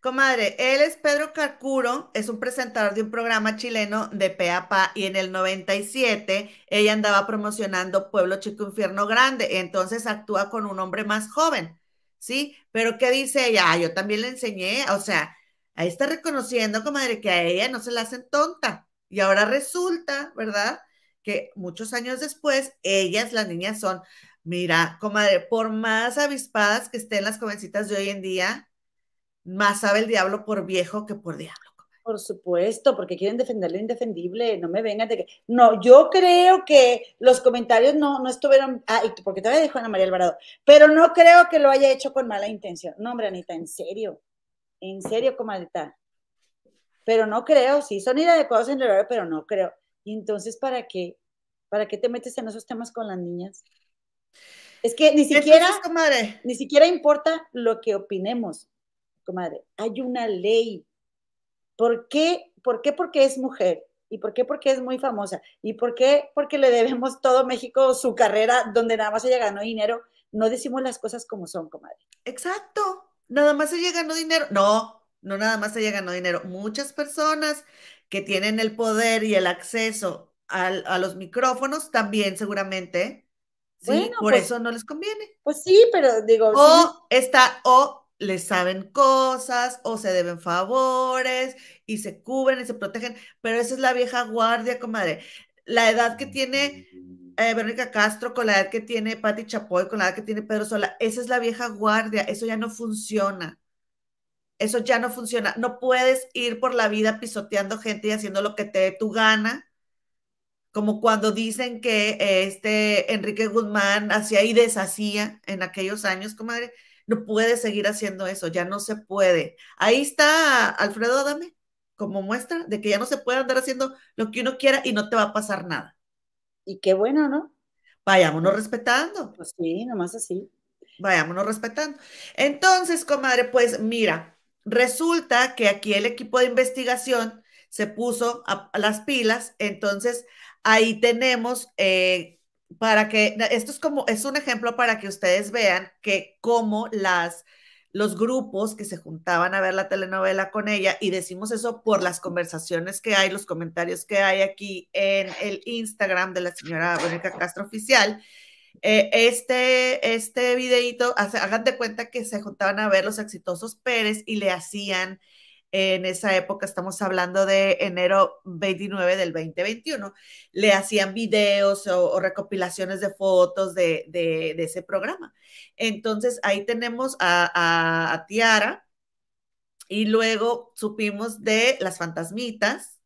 Comadre, él es Pedro Carcuro, es un presentador de un programa chileno de Peapa y en el 97 ella andaba promocionando Pueblo Chico Infierno Grande, entonces actúa con un hombre más joven, ¿sí? Pero ¿qué dice ella? Ah, yo también le enseñé, o sea, ahí está reconociendo, comadre, que a ella no se la hacen tonta. Y ahora resulta, ¿verdad? Que muchos años después, ellas, las niñas, son, mira, comadre, por más avispadas que estén las jovencitas de hoy en día, más sabe el diablo por viejo que por diablo. Por supuesto, porque quieren defender lo indefendible, no me vengas de que... No, yo creo que los comentarios no, no estuvieron... Ah, y porque todavía dijo Ana María Alvarado, pero no creo que lo haya hecho con mala intención. No, hombre, Anita, en serio, en serio, comadita. Pero no creo, sí, son inadecuados en el horario, pero no creo. Y entonces, ¿para qué? ¿Para qué te metes en esos temas con las niñas? Es que ni siquiera, ni siquiera importa lo que opinemos, comadre, hay una ley. ¿Por qué? ¿Por qué porque es mujer? ¿Y por qué porque es muy famosa? ¿Y por qué porque le debemos todo México su carrera donde nada más ella ganó dinero? No decimos las cosas como son, comadre. Exacto. Nada más ella ganó dinero. No, no nada más ella ganó dinero. Muchas personas que tienen el poder y el acceso al, a los micrófonos también seguramente. Sí, por pues eso no les conviene. Pues sí, pero digo. O está, o les saben cosas o se deben favores y se cubren y se protegen, pero esa es la vieja guardia, comadre. La edad que tiene mm. eh, Verónica Castro, con la edad que tiene Patti Chapoy, con la edad que tiene Pedro Sola, esa es la vieja guardia, eso ya no funciona. Eso ya no funciona. No puedes ir por la vida pisoteando gente y haciendo lo que te dé tu gana como cuando dicen que este Enrique Guzmán hacía y deshacía en aquellos años, comadre, no puede seguir haciendo eso, ya no se puede. Ahí está Alfredo dame, como muestra de que ya no se puede andar haciendo lo que uno quiera y no te va a pasar nada. Y qué bueno, ¿no? Vayámonos respetando. Pues sí, nomás así. Vayámonos respetando. Entonces, comadre, pues mira, resulta que aquí el equipo de investigación se puso a, las pilas, entonces ahí tenemos eh, para que, esto es como, es un ejemplo para que ustedes vean que como las, los grupos que se juntaban a ver la telenovela con ella, y decimos eso por las conversaciones que hay, los comentarios que hay aquí en el Instagram de la señora Verónica Castro Oficial, eh, este, este videíto, hagan de cuenta que se juntaban a ver los exitosos Pérez y le hacían en esa época, estamos hablando de enero 29 del 2021, le hacían videos o, recopilaciones de fotos de, ese programa. Entonces ahí tenemos a, a Tiara y luego supimos de las fantasmitas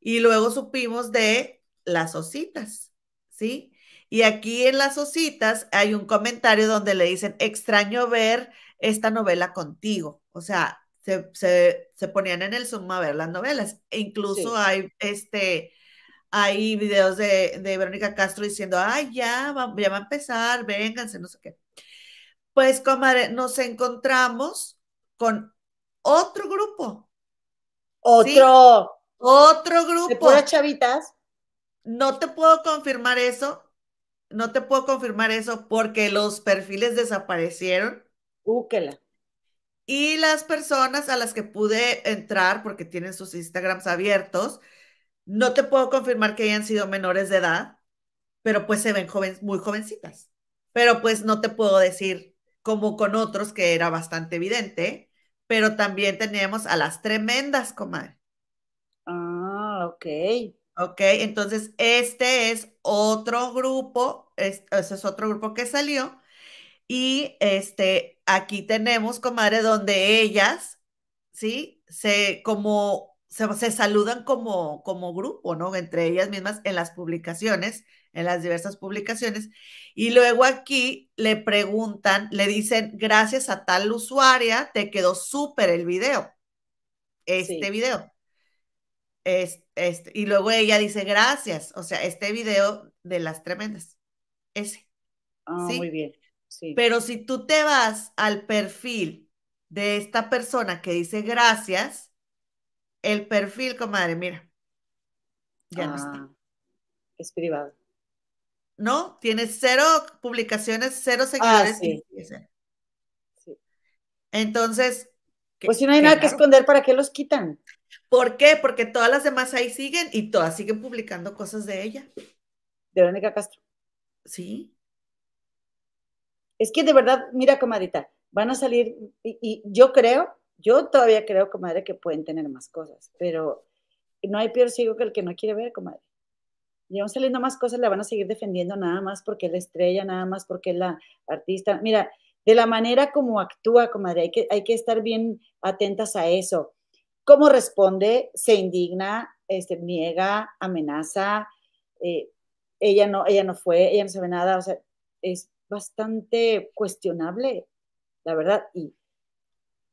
y luego supimos de las ositas, ¿sí? Y aquí en las ositas hay un comentario donde le dicen, extraño ver esta novela contigo. O sea, se, ponían en el Zoom a ver las novelas. E incluso hay este, hay videos de, Verónica Castro diciendo, ay, ya va, a empezar, vénganse, no sé qué. Pues, comadre, nos encontramos con otro grupo. Otro. Otro grupo. ¿De chavitas? No te puedo confirmar eso. No te puedo confirmar eso porque los perfiles desaparecieron. Úquela. Y las personas a las que pude entrar, porque tienen sus Instagrams abiertos, no te puedo confirmar que hayan sido menores de edad, pero pues se ven jóvenes muy jovencitas. Pero pues no te puedo decir como con otros que era bastante evidente, pero también teníamos a las tremendas, comadre. Ah, ok. Ok, entonces este es otro grupo, ese es otro grupo que salió, y este, aquí tenemos, comadre, donde ellas, ¿sí? Se como se, saludan como, como grupo, ¿no? Entre ellas mismas en las publicaciones, en las diversas publicaciones. Y luego aquí le preguntan, le dicen, gracias a tal usuaria, te quedó súper el video, este video. Este, y luego ella dice, gracias, o sea, este video de las tremendas, ese. Ah, ¿Sí? Muy bien. Pero si tú te vas al perfil de esta persona que dice gracias, el perfil, comadre, mira, ya no está. Ah, es privado. No, tiene cero publicaciones, cero ah, seguidores. sí. Entonces. Pues si no hay nada que esconder, ¿para qué los quitan? ¿Por qué? Porque todas las demás ahí siguen y todas siguen publicando cosas de ella. De Verónica Castro. Sí. Es que de verdad, mira, comadita, van a salir, y, yo creo, yo todavía creo, comadre, que pueden tener más cosas, pero no hay peor ciego que el que no quiere ver, comadre. Y van saliendo más cosas, la van a seguir defendiendo nada más porque es la estrella, nada más porque es la artista. Mira, de la manera como actúa, comadre, hay que, hay que estar bien atentas a eso. Cómo responde, se indigna, este, niega, amenaza, eh, ella, no, ella no fue, ella no sabe nada, o sea, es, bastante cuestionable, la verdad. Y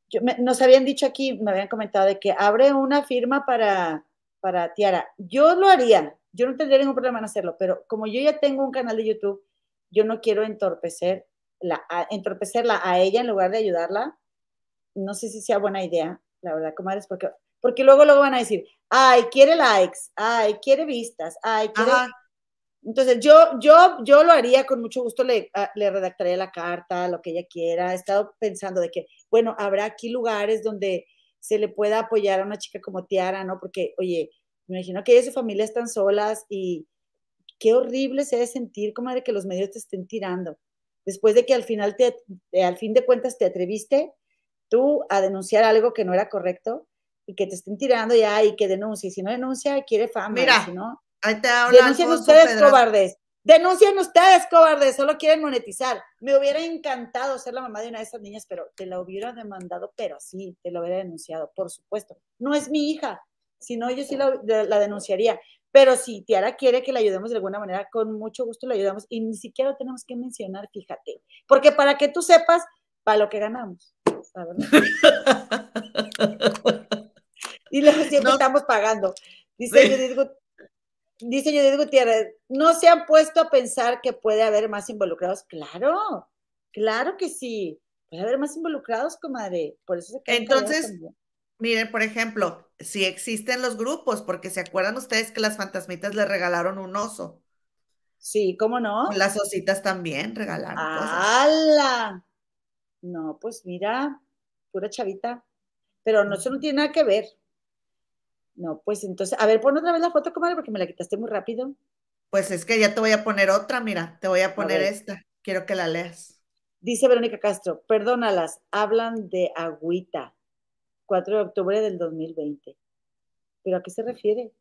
yo, nos habían dicho aquí, me habían comentado de que abre una firma para, para Tiara. Yo lo haría, yo no tendría ningún problema en hacerlo, pero como yo ya tengo un canal de YouTube, yo no quiero entorpecer la, entorpecerla a ella en lugar de ayudarla. No sé si sea buena idea, la verdad, comadres, porque, porque luego, luego van a decir, ay, quiere likes, ay, quiere vistas, ay, quiere... Entonces, yo, yo, yo lo haría con mucho gusto, le, le redactaría la carta, lo que ella quiera. He estado pensando de que, bueno, habrá aquí lugares donde se le pueda apoyar a una chica como Tiara, ¿no? Porque, oye, me imagino que ella y su familia están solas y qué horrible se debe sentir, como de que los medios te estén tirando. Después de que al final, te, eh, al fin de cuentas, te atreviste tú a denunciar algo que no era correcto y que te estén tirando ya y que denuncie. Si no denuncia, quiere fama. no, Denuncian ustedes, cobardes. Denuncian ustedes, cobardes. Solo quieren monetizar. Me hubiera encantado ser la mamá de una de esas niñas, pero te la hubiera demandado, pero sí, te lo hubiera denunciado, por supuesto. No es mi hija. Si no, yo sí la, denunciaría. Pero si Tiara quiere que la ayudemos de alguna manera, con mucho gusto la ayudamos. Y ni siquiera tenemos que mencionar, fíjate. Porque para que tú sepas, para lo que ganamos. y luego siempre estamos pagando. Dice Judith Judith, dice Judith Gutiérrez, ¿no se han puesto a pensar que puede haber más involucrados? Claro, claro que sí. Puede haber más involucrados, comadre. Por eso se Entonces, miren, por ejemplo, si existen los grupos, porque se acuerdan ustedes que las fantasmitas le regalaron un oso. Sí, ¿cómo no? Las ositas también regalaron. ¡Hala! No, pues mira, pura chavita. Pero no, eso no tiene nada que ver. No, pues entonces, a ver, pon otra vez la foto, comadre, porque me la quitaste muy rápido. Pues es que ya te voy a poner otra, mira, te voy a poner esta. Quiero que la leas. Dice Verónica Castro, perdónalas, hablan de agüita, 4 de octubre del 2020. ¿Pero a qué se refiere?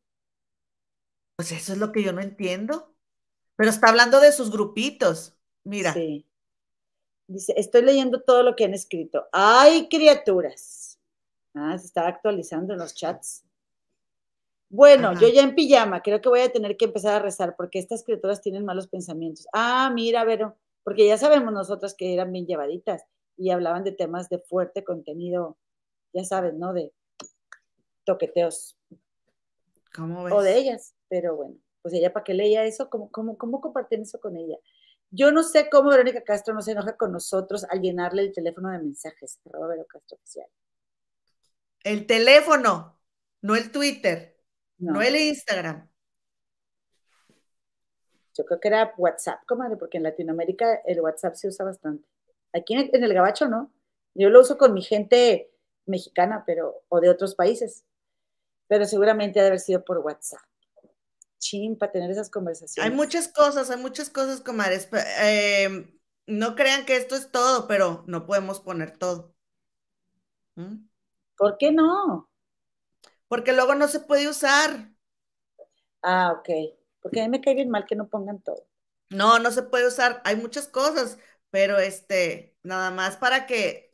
Pues eso es lo que yo no entiendo. Pero está hablando de sus grupitos. Mira. Sí. Dice, estoy leyendo todo lo que han escrito. ¡Ay, criaturas! Ah, se está actualizando en los chats. Bueno, yo ya en pijama, creo que voy a tener que empezar a rezar porque estas criaturas tienen malos pensamientos. Ah, mira, Vero, porque ya sabemos nosotras que eran bien llevaditas y hablaban de temas de fuerte contenido, ya sabes, ¿no? De toqueteos. ¿Cómo ves? O de ellas, pero bueno, pues ella para que leía eso, ¿cómo, cómo, cómo comparten eso con ella? Yo no sé cómo Verónica Castro no se enoja con nosotros al llenarle el teléfono de mensajes, Roberto Castro Oficial. El teléfono, no el Twitter. No. el Instagram. Yo creo que era WhatsApp, comadre, porque en Latinoamérica el WhatsApp se usa bastante. Aquí en el, Gabacho no. Yo lo uso con mi gente mexicana, pero, o de otros países. Pero seguramente ha de haber sido por WhatsApp. Chimpa, tener esas conversaciones. Hay muchas cosas, hay muchas cosas, Comadre. Eh, no crean que esto es todo, pero no podemos poner todo. ¿Mm? ¿Por qué no? porque luego no se puede usar. Ah, ok. Porque a mí me cae bien mal que no pongan todo. No, no se puede usar. Hay muchas cosas, pero este, nada más para que,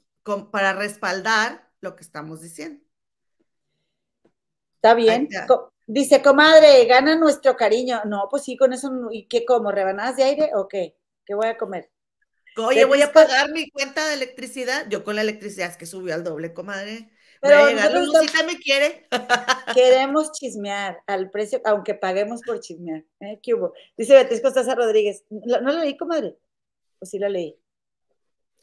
para respaldar lo que estamos diciendo. Está bien. dice, comadre, gana nuestro cariño. No, pues sí, con eso, ¿y qué como? ¿Rebanadas de aire o qué? ¿Qué voy a comer? Oye, voy a pagar mi cuenta de electricidad. Yo con la electricidad es que subió al doble, comadre. Pero Lucita me quiere. Queremos chismear al precio, aunque paguemos por chismear. ¿eh? ¿Qué hubo? Dice Beatriz Costaza Rodríguez. ¿No, la leí, comadre? ¿O sí la leí?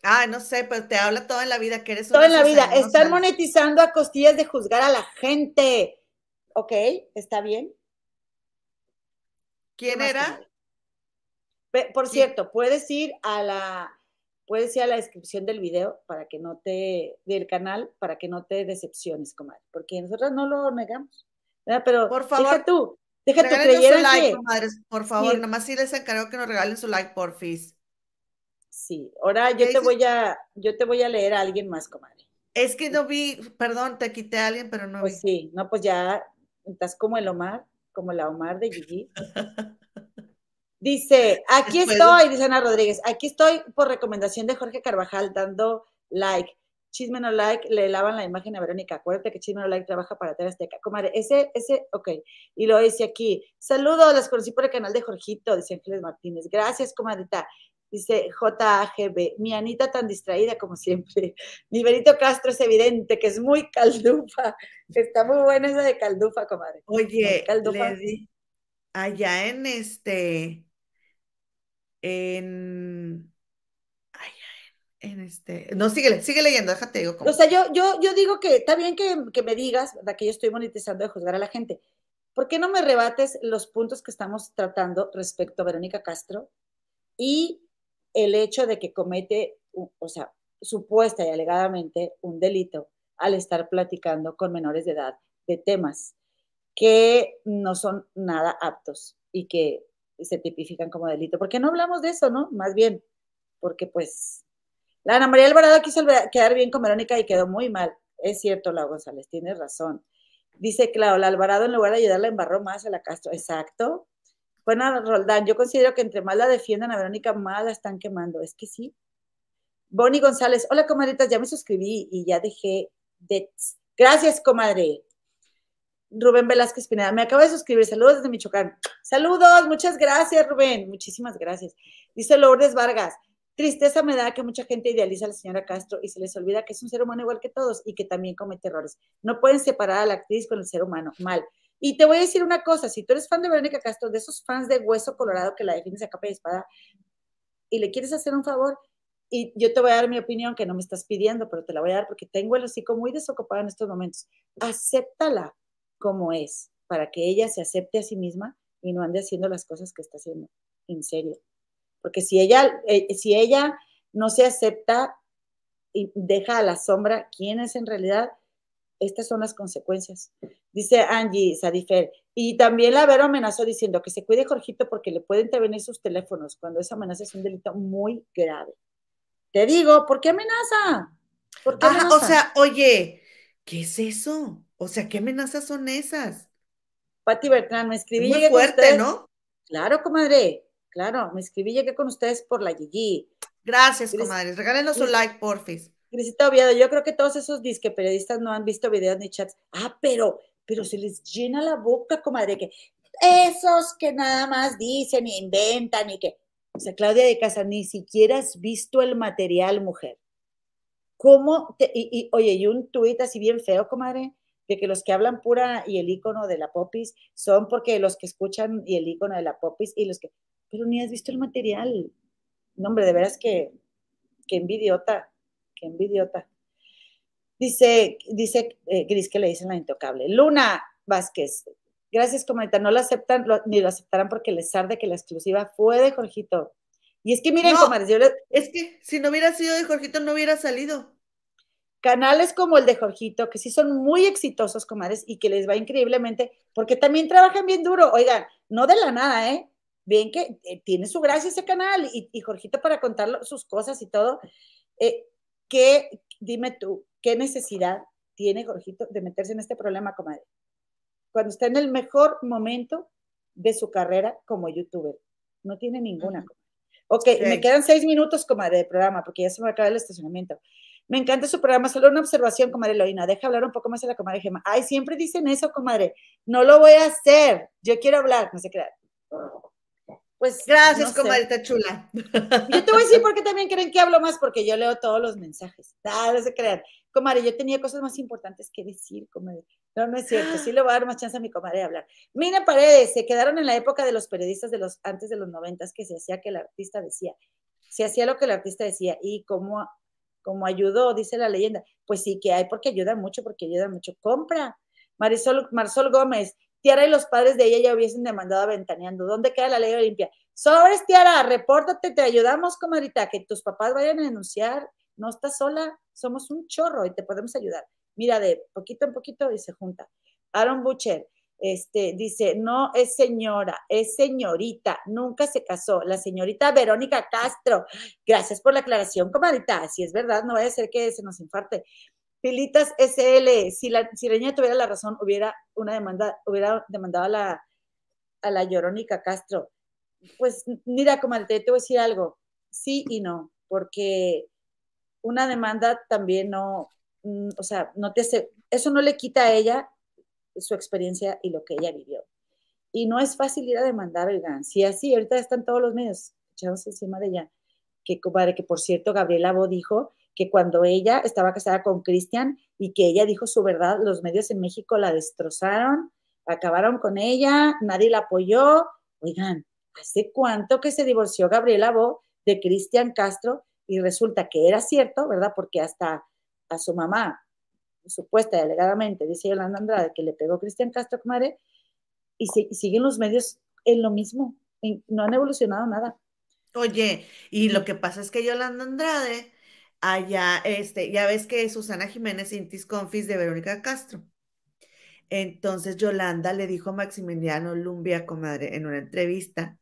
Ah, no sé, pero te habla toda en la vida que eres Toda en la vida. Están monetizando a costillas de juzgar a la gente. Ok, está bien. ¿Quién era? Por cierto, puedes ir a la puedes ir a la descripción del video para que no te, del canal, para que no te decepciones, comadre, porque nosotros no lo negamos. Pero por favor, deja tú, deja tu creyera like, por favor, nada nomás sí les encargo que nos regalen su like, por porfis. Sí, ahora yo te voy a, yo te voy a leer a alguien más, comadre. Es que no vi, perdón, te quité a alguien, pero no pues Sí, no, pues ya estás como el Omar, como la Omar de Gigi. Dice, aquí estoy, dice Ana Rodríguez, aquí estoy por recomendación de Jorge Carvajal dando like. Chisme no like, le lavan la imagen a Verónica. Acuérdate que Chisme no like trabaja para TV Azteca. Comadre, ese, ese, ok. Y lo dice aquí. Saludos, las conocí por el canal de Jorgito, dice Ángeles Martínez. Gracias, comadita. Dice JAGB, mi Anita tan distraída como siempre. Mi Benito Castro es evidente que es muy caldufa. Está muy buena esa de caldufa, comadre. Oye, allá en este, en... Ay, este... No, sigue leyendo, déjate O sea, yo, yo, yo digo que está bien que, me digas, Que yo estoy monetizando de juzgar a la gente. ¿Por qué no me rebates los puntos que estamos tratando respecto a Verónica Castro y el hecho de que comete, o sea, supuesta y alegadamente un delito al estar platicando con menores de edad de temas que no son nada aptos y que se tipifican como delito. ¿Por qué no hablamos de eso, no? Más bien, porque pues la Ana María Alvarado quiso quedar bien con Verónica y quedó muy mal. Es cierto, Laura González, tienes razón. Dice claro, la Alvarado en lugar de ayudarla embarró más a la Castro. Exacto. Bueno, Roldán, yo considero que entre más la defiendan a Verónica, más la están quemando. Es que sí. Bonnie González, hola comadritas, ya me suscribí y ya dejé de... Gracias, comadre. Rubén Velázquez Pineda, me acaba de suscribir, saludos desde Michoacán. Saludos, muchas gracias Rubén, muchísimas gracias. Dice Lourdes Vargas, tristeza me da que mucha gente idealiza a la señora Castro y se les olvida que es un ser humano igual que todos y que también comete errores. No pueden separar a la actriz con el ser humano, mal. Y te voy a decir una cosa, si tú eres fan de Verónica Castro, de esos fans de Hueso Colorado que la defines a capa y espada, y le quieres hacer un favor, y yo te voy a dar mi opinión que no me estás pidiendo, pero te la voy a dar porque tengo el hocico muy desocupado en estos momentos. Acéptala, como es, para que ella se acepte a sí misma y no ande haciendo las cosas que está haciendo, en serio. Porque si ella, eh, si ella no se acepta y deja a la sombra quién es en realidad, estas son las consecuencias. Dice Angie Sadifer. Y también la Vero amenazó diciendo que se cuide Jorgito porque le pueden intervenir sus teléfonos cuando esa amenaza es un delito muy grave. Te digo, ¿por qué amenaza? Ah, o sea, oye, ¿qué es eso? O sea, ¿qué amenazas son esas? Pati Bertrán, me escribí. Muy fuerte, ¿no? Claro, comadre. Claro, me escribí, llegué con ustedes por la Gigi. Gracias, comadre. Regálenos un like, porfis. Grisita Oviedo, yo creo que todos esos disque periodistas no han visto videos ni chats. Ah, pero, pero se les llena la boca, comadre, que esos que nada más dicen y inventan y que. O sea, Claudia de Casa, ni siquiera has visto el material, mujer. ¿Cómo te... y, y, oye, y un tuit así bien feo, comadre de que los que hablan pura y el icono de la popis son porque los que escuchan y el icono de la popis y los que, pero ni has visto el material. No, hombre, de veras que, que envidiota, que envidiota. Dice, dice Gris eh, que le dicen la intocable. Luna Vázquez, gracias comenta no la aceptan ni lo aceptarán porque les arde que la exclusiva fue de Jorgito. Y es que miren, es que si no hubiera sido de Jorgito no hubiera salido canales como el de Jorgito, que sí son muy exitosos, comadres, y que les va increíblemente, porque también trabajan bien duro. Oigan, no de la nada, ¿eh? Bien que eh, tiene su gracia ese canal y, Jorgito para contar sus cosas y todo. Eh, ¿Qué, dime tú, qué necesidad tiene Jorgito de meterse en este problema, comadre? Cuando está en el mejor momento de su carrera como youtuber. No tiene ninguna. Ok, me quedan seis minutos, comadre, de programa, porque ya se me acaba el estacionamiento. Me encanta su programa, solo una observación, comadre Loina, Deja hablar un poco más a la comadre Gema. Ay, siempre dicen eso, comadre. No lo voy a hacer. Yo quiero hablar, no sé qué. Pues gracias, comadre, está chula. Yo te voy a decir por qué también creen que hablo más, porque yo leo todos los mensajes. No ah, no se crean. Comadre, yo tenía cosas más importantes que decir, comadre. No, no es cierto, sí le voy a dar más chance a mi comadre de hablar. Mira, Paredes, se quedaron en la época de los periodistas de los antes de los noventas que se hacía que el artista decía, se hacía lo que el artista decía y cómo como ayudó, dice la leyenda. Pues sí que hay, porque ayuda mucho, porque ayuda mucho. Compra. Marisol, Marisol Gómez, Tiara y los padres de ella ya hubiesen demandado a Ventaneando. ¿Dónde queda la ley Olimpia? Sobres, Tiara, repórtate, te ayudamos, comadita, que tus papás vayan a denunciar. No estás sola, somos un chorro y te podemos ayudar. Mira, de poquito en poquito y se junta. Aaron Butcher, este, dice, no es señora, es señorita, nunca se casó, la señorita Verónica Castro. Gracias por la aclaración, comadita, si es verdad, no vaya a ser que se nos infarte. Pilitas SL, si la tuviera la razón, hubiera una demanda, hubiera demandado a la, a la Llorónica Castro. Pues mira, comadita, te voy a decir algo, sí y no, porque una demanda también no, mm, o sea, no te eso no le quita a ella su experiencia y lo que ella vivió. Y no es fácil ir a demandar, oigan, si así, ahorita están todos los medios echados encima de ella, que, que por cierto, Gabriela Bo dijo que cuando ella estaba casada con Cristian y que ella dijo su verdad, los medios en México la destrozaron, acabaron con ella, nadie la apoyó. Oigan, ¿hace cuánto que se divorció Gabriela Bo de Cristian Castro? Y resulta que era cierto, ¿verdad? Porque hasta a su mamá supuesta y alegadamente, dice Yolanda Andrade, que le pegó Cristian Castro comadre, y, si, siguen los medios en lo mismo, no han evolucionado nada. Oye, y lo que pasa es que Yolanda Andrade, allá, este, ya ves que Susana Jiménez Intis Confis de Verónica Castro. Entonces Yolanda le dijo a Maximiliano Lumbia, comadre, en una entrevista,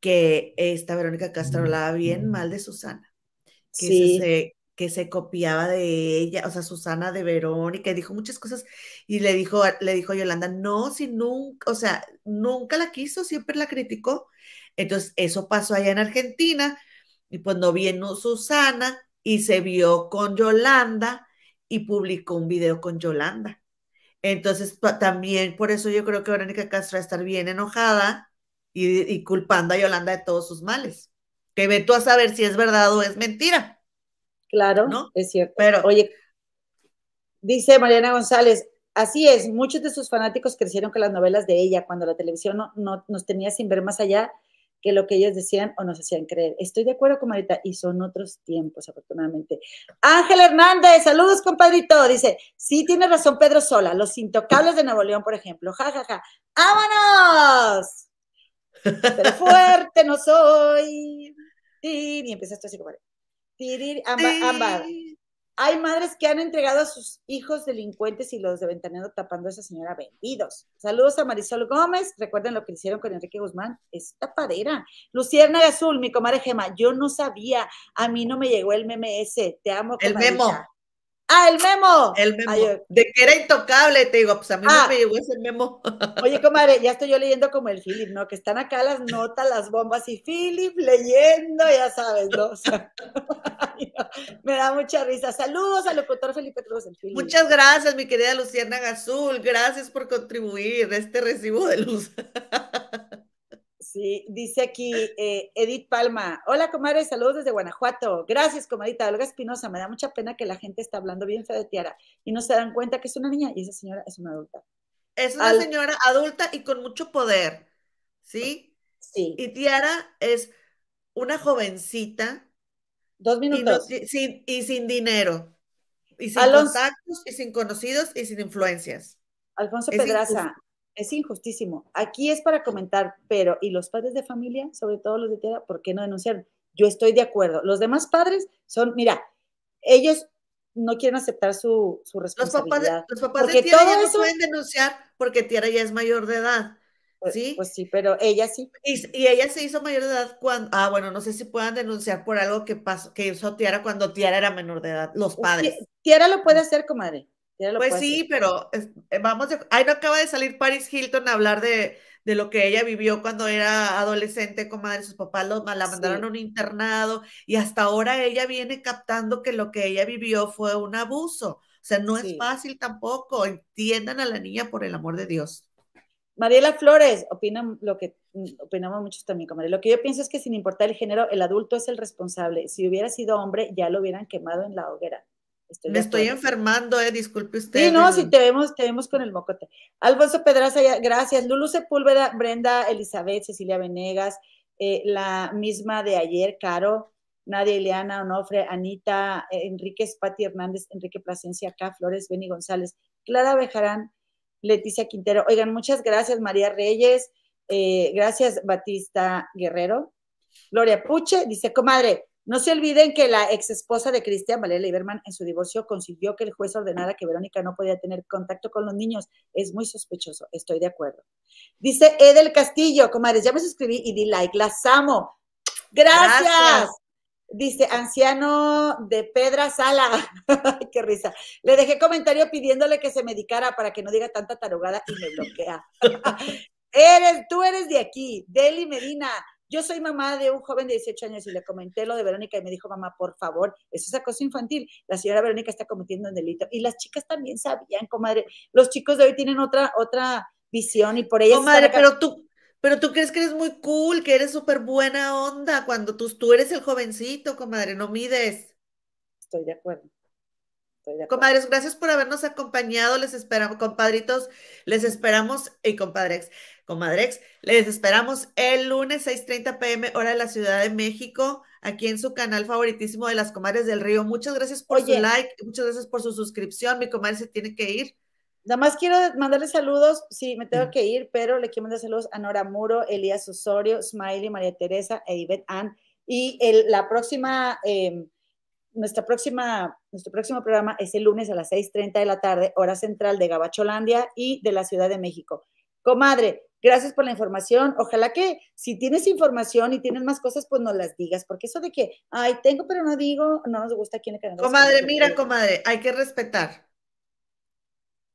que esta Verónica Castro hablaba bien mm. mal de Susana. Que sí. se, que se copiaba de ella, o sea, Susana de Verónica, dijo muchas cosas, y le dijo, le dijo Yolanda, no, si nunca, o sea, nunca la quiso, siempre la criticó. Entonces, eso pasó allá en Argentina, y pues no vino Susana, y se vio con Yolanda, y publicó un video con Yolanda. Entonces, también por eso yo creo que Verónica Castro va a estar bien enojada y, y culpando a Yolanda de todos sus males. Que ve tú a saber si es verdad o es mentira. Claro, es cierto. Pero, Oye, dice Mariana González, así es, muchos de sus fanáticos crecieron con las novelas de ella cuando la televisión no, nos tenía sin ver más allá que lo que ellos decían o nos hacían creer. Estoy de acuerdo con Marita y son otros tiempos, afortunadamente. Ángel Hernández, saludos, compadrito. Dice, sí, tiene razón Pedro Sola, los intocables de Nuevo León, por ejemplo. jajaja, ja, ¡Vámonos! fuerte no soy. Y, y empiezas así como, Amba, amba. Hay madres que han entregado a sus hijos delincuentes y los de Ventanero tapando a esa señora vendidos. Saludos a Marisol Gómez. Recuerden lo que hicieron con Enrique Guzmán. Es tapadera. Lucierna Azul, mi comadre Gema. Yo no sabía. A mí no me llegó el meme Te amo. El memo. Ah, el memo. El memo. de que era intocable, te digo, pues a mí no ah. me llegó ese memo. Oye, comadre, ya estoy yo leyendo como el Philip, ¿no? Que están acá las notas, las bombas y Philip leyendo, ya sabes, ¿no? me da mucha risa. Saludos a locutor Felipe Cruz. El Philip. Muchas gracias, mi querida Luciana Gazul. Gracias por contribuir a este recibo de luz. Sí, dice aquí eh, Edith Palma. Hola, comadre, saludos desde Guanajuato. Gracias, comadita Olga Espinosa. Me da mucha pena que la gente está hablando bien feo de Tiara y no se dan cuenta que es una niña y esa señora es una adulta. Es una señora adulta y con mucho poder, ¿sí? Sí. Y Tiara es una jovencita. Dos minutos. Y, sin, y sin dinero. Y sin contactos, y sin conocidos, y sin influencias. Alfonso Pedraza. Es injustísimo. Aquí es para comentar, pero ¿y los padres de familia, sobre todo los de tierra, por qué no denunciaron? Yo estoy de acuerdo. Los demás padres son, mira, ellos no quieren aceptar su, su responsabilidad. Los papás, los papás de Tiara no pueden denunciar porque Tierra ya es mayor de edad. Pues, ¿sí? Pues sí, pero ella sí. Y, ella se hizo mayor de edad cuando, ah, bueno, no sé si puedan denunciar por algo que pasó, que hizo Tiara cuando Tiara era menor de edad, los padres. Tiara lo puede hacer, comadre. Pues sí, pero eh, vamos, ahí no acaba de salir Paris Hilton a hablar de, lo que ella vivió cuando era adolescente, con comadre, sus papás la mandaron a un internado y hasta ahora ella viene captando que lo que ella vivió fue un abuso. O sea, no es fácil tampoco. Entiendan a la niña por el amor de Dios. Mariela Flores opina lo que mm, opinamos muchos también, comadre. Lo que yo pienso es que sin importar el género, el adulto es el responsable. Si hubiera sido hombre, ya lo hubieran quemado en la hoguera. Me estoy enfermando, eh, disculpe usted. Sí, no, si te vemos, te vemos con el mocote. Alfonso Pedraza, gracias. Lulu Sepúlveda, Brenda Elizabeth, Cecilia Venegas, eh, la misma de ayer, Caro, Nadia Eliana Onofre, Anita eh, Enrique Enríquez, Hernández, Enrique Plasencia, acá, Flores, Beni González, Clara Bejarán, Leticia Quintero. Oigan, muchas gracias, María Reyes. Eh, gracias, Batista Guerrero. Gloria Puche dice, comadre, no se olviden que la ex esposa de Cristian, Valeria Lieberman, en su divorcio consiguió que el juez ordenara que Verónica no podía tener contacto con los niños. Es muy sospechoso, estoy de acuerdo. Dice Edel Castillo, comadres, ya me suscribí y di like, las amo. Gracias. Dice, anciano de Pedra Sala. Qué risa. Le dejé comentario pidiéndole que se medicara para que no diga tanta tarugada y me bloquea. eres, tú eres de aquí, Deli Medina. Yo soy mamá de un joven de 18 años y le comenté lo de Verónica y me dijo, mamá, por favor, eso es acoso infantil. La señora Verónica está cometiendo un delito. Y las chicas también sabían, comadre. Los chicos de hoy tienen otra, otra visión y por ello... Comadre, pero tú, pero tú crees que eres muy cool, que eres súper buena onda cuando tú, tú eres el jovencito, comadre, no mides. Estoy de acuerdo. Comadres, gracias por habernos acompañado. Les esperamos, compadritos, les esperamos, y compadres, comadrex. Les esperamos el lunes 6:30 pm, hora de la Ciudad de México, aquí en su canal favoritísimo de las Comares del río. Muchas gracias por su like, muchas gracias por su suscripción. Mi comadre se tiene que ir. Nada más quiero mandarle saludos, sí, me tengo mm. que ir, pero le quiero mandar saludos a Nora Muro, Elías Osorio, Smiley, María Teresa e Ivette Ann. Y la próxima, em, nuestra próxima, nuestro próximo programa es el lunes a las 6.30 de la tarde, hora central de Gabacholandia y de la Ciudad de México. Comadre, gracias por la información. Ojalá que si tienes información y tienes más cosas, pues nos las digas, porque eso de que, ay, tengo pero no digo, no nos gusta quién en Comadre, mira, comadre, hay que respetar.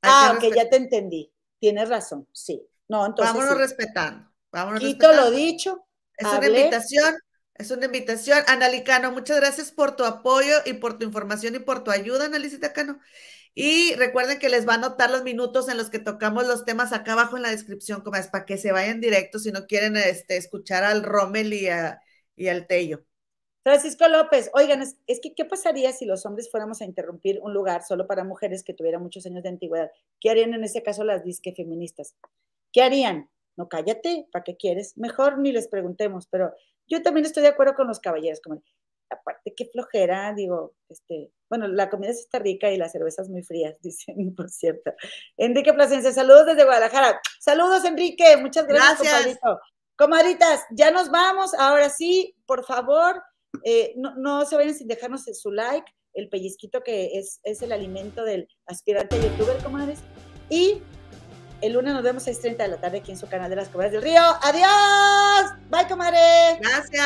ah, ok, ya te entendí. Tienes razón, sí. No, entonces. Vámonos respetando. Vámonos Quito lo dicho. Es una invitación. Es una invitación. Analicano, muchas gracias por tu apoyo y por tu información y por tu ayuda, Analicita Cano. Y recuerden que les va a notar los minutos en los que tocamos los temas acá abajo en la descripción, como es para que se vayan directo si no quieren este, escuchar al Rommel y, y al Tello. Francisco López, oigan, es, que ¿qué pasaría si los hombres fuéramos a interrumpir un lugar solo para mujeres que tuvieran muchos años de antigüedad? ¿Qué harían en ese caso las disque feministas? ¿Qué harían? No cállate, ¿para qué quieres? Mejor ni les preguntemos, pero yo también estoy de acuerdo con los caballeros. Como, aparte qué flojera, digo, este, bueno, la comida sí está rica y las cervezas muy frías, dicen, por cierto. Enrique Plasencia, saludos desde Guadalajara. Saludos, Enrique, muchas gracias, gracias. Comaditas, ya nos vamos, ahora sí, por favor, eh, no, se vayan sin dejarnos su like, el pellizquito que es, es el alimento del aspirante youtuber, comadres, y el lunes nos vemos a las 30 de la tarde aquí en su canal de las Comadres del Río. ¡Adiós! ¡Bye, comadre! Gracias.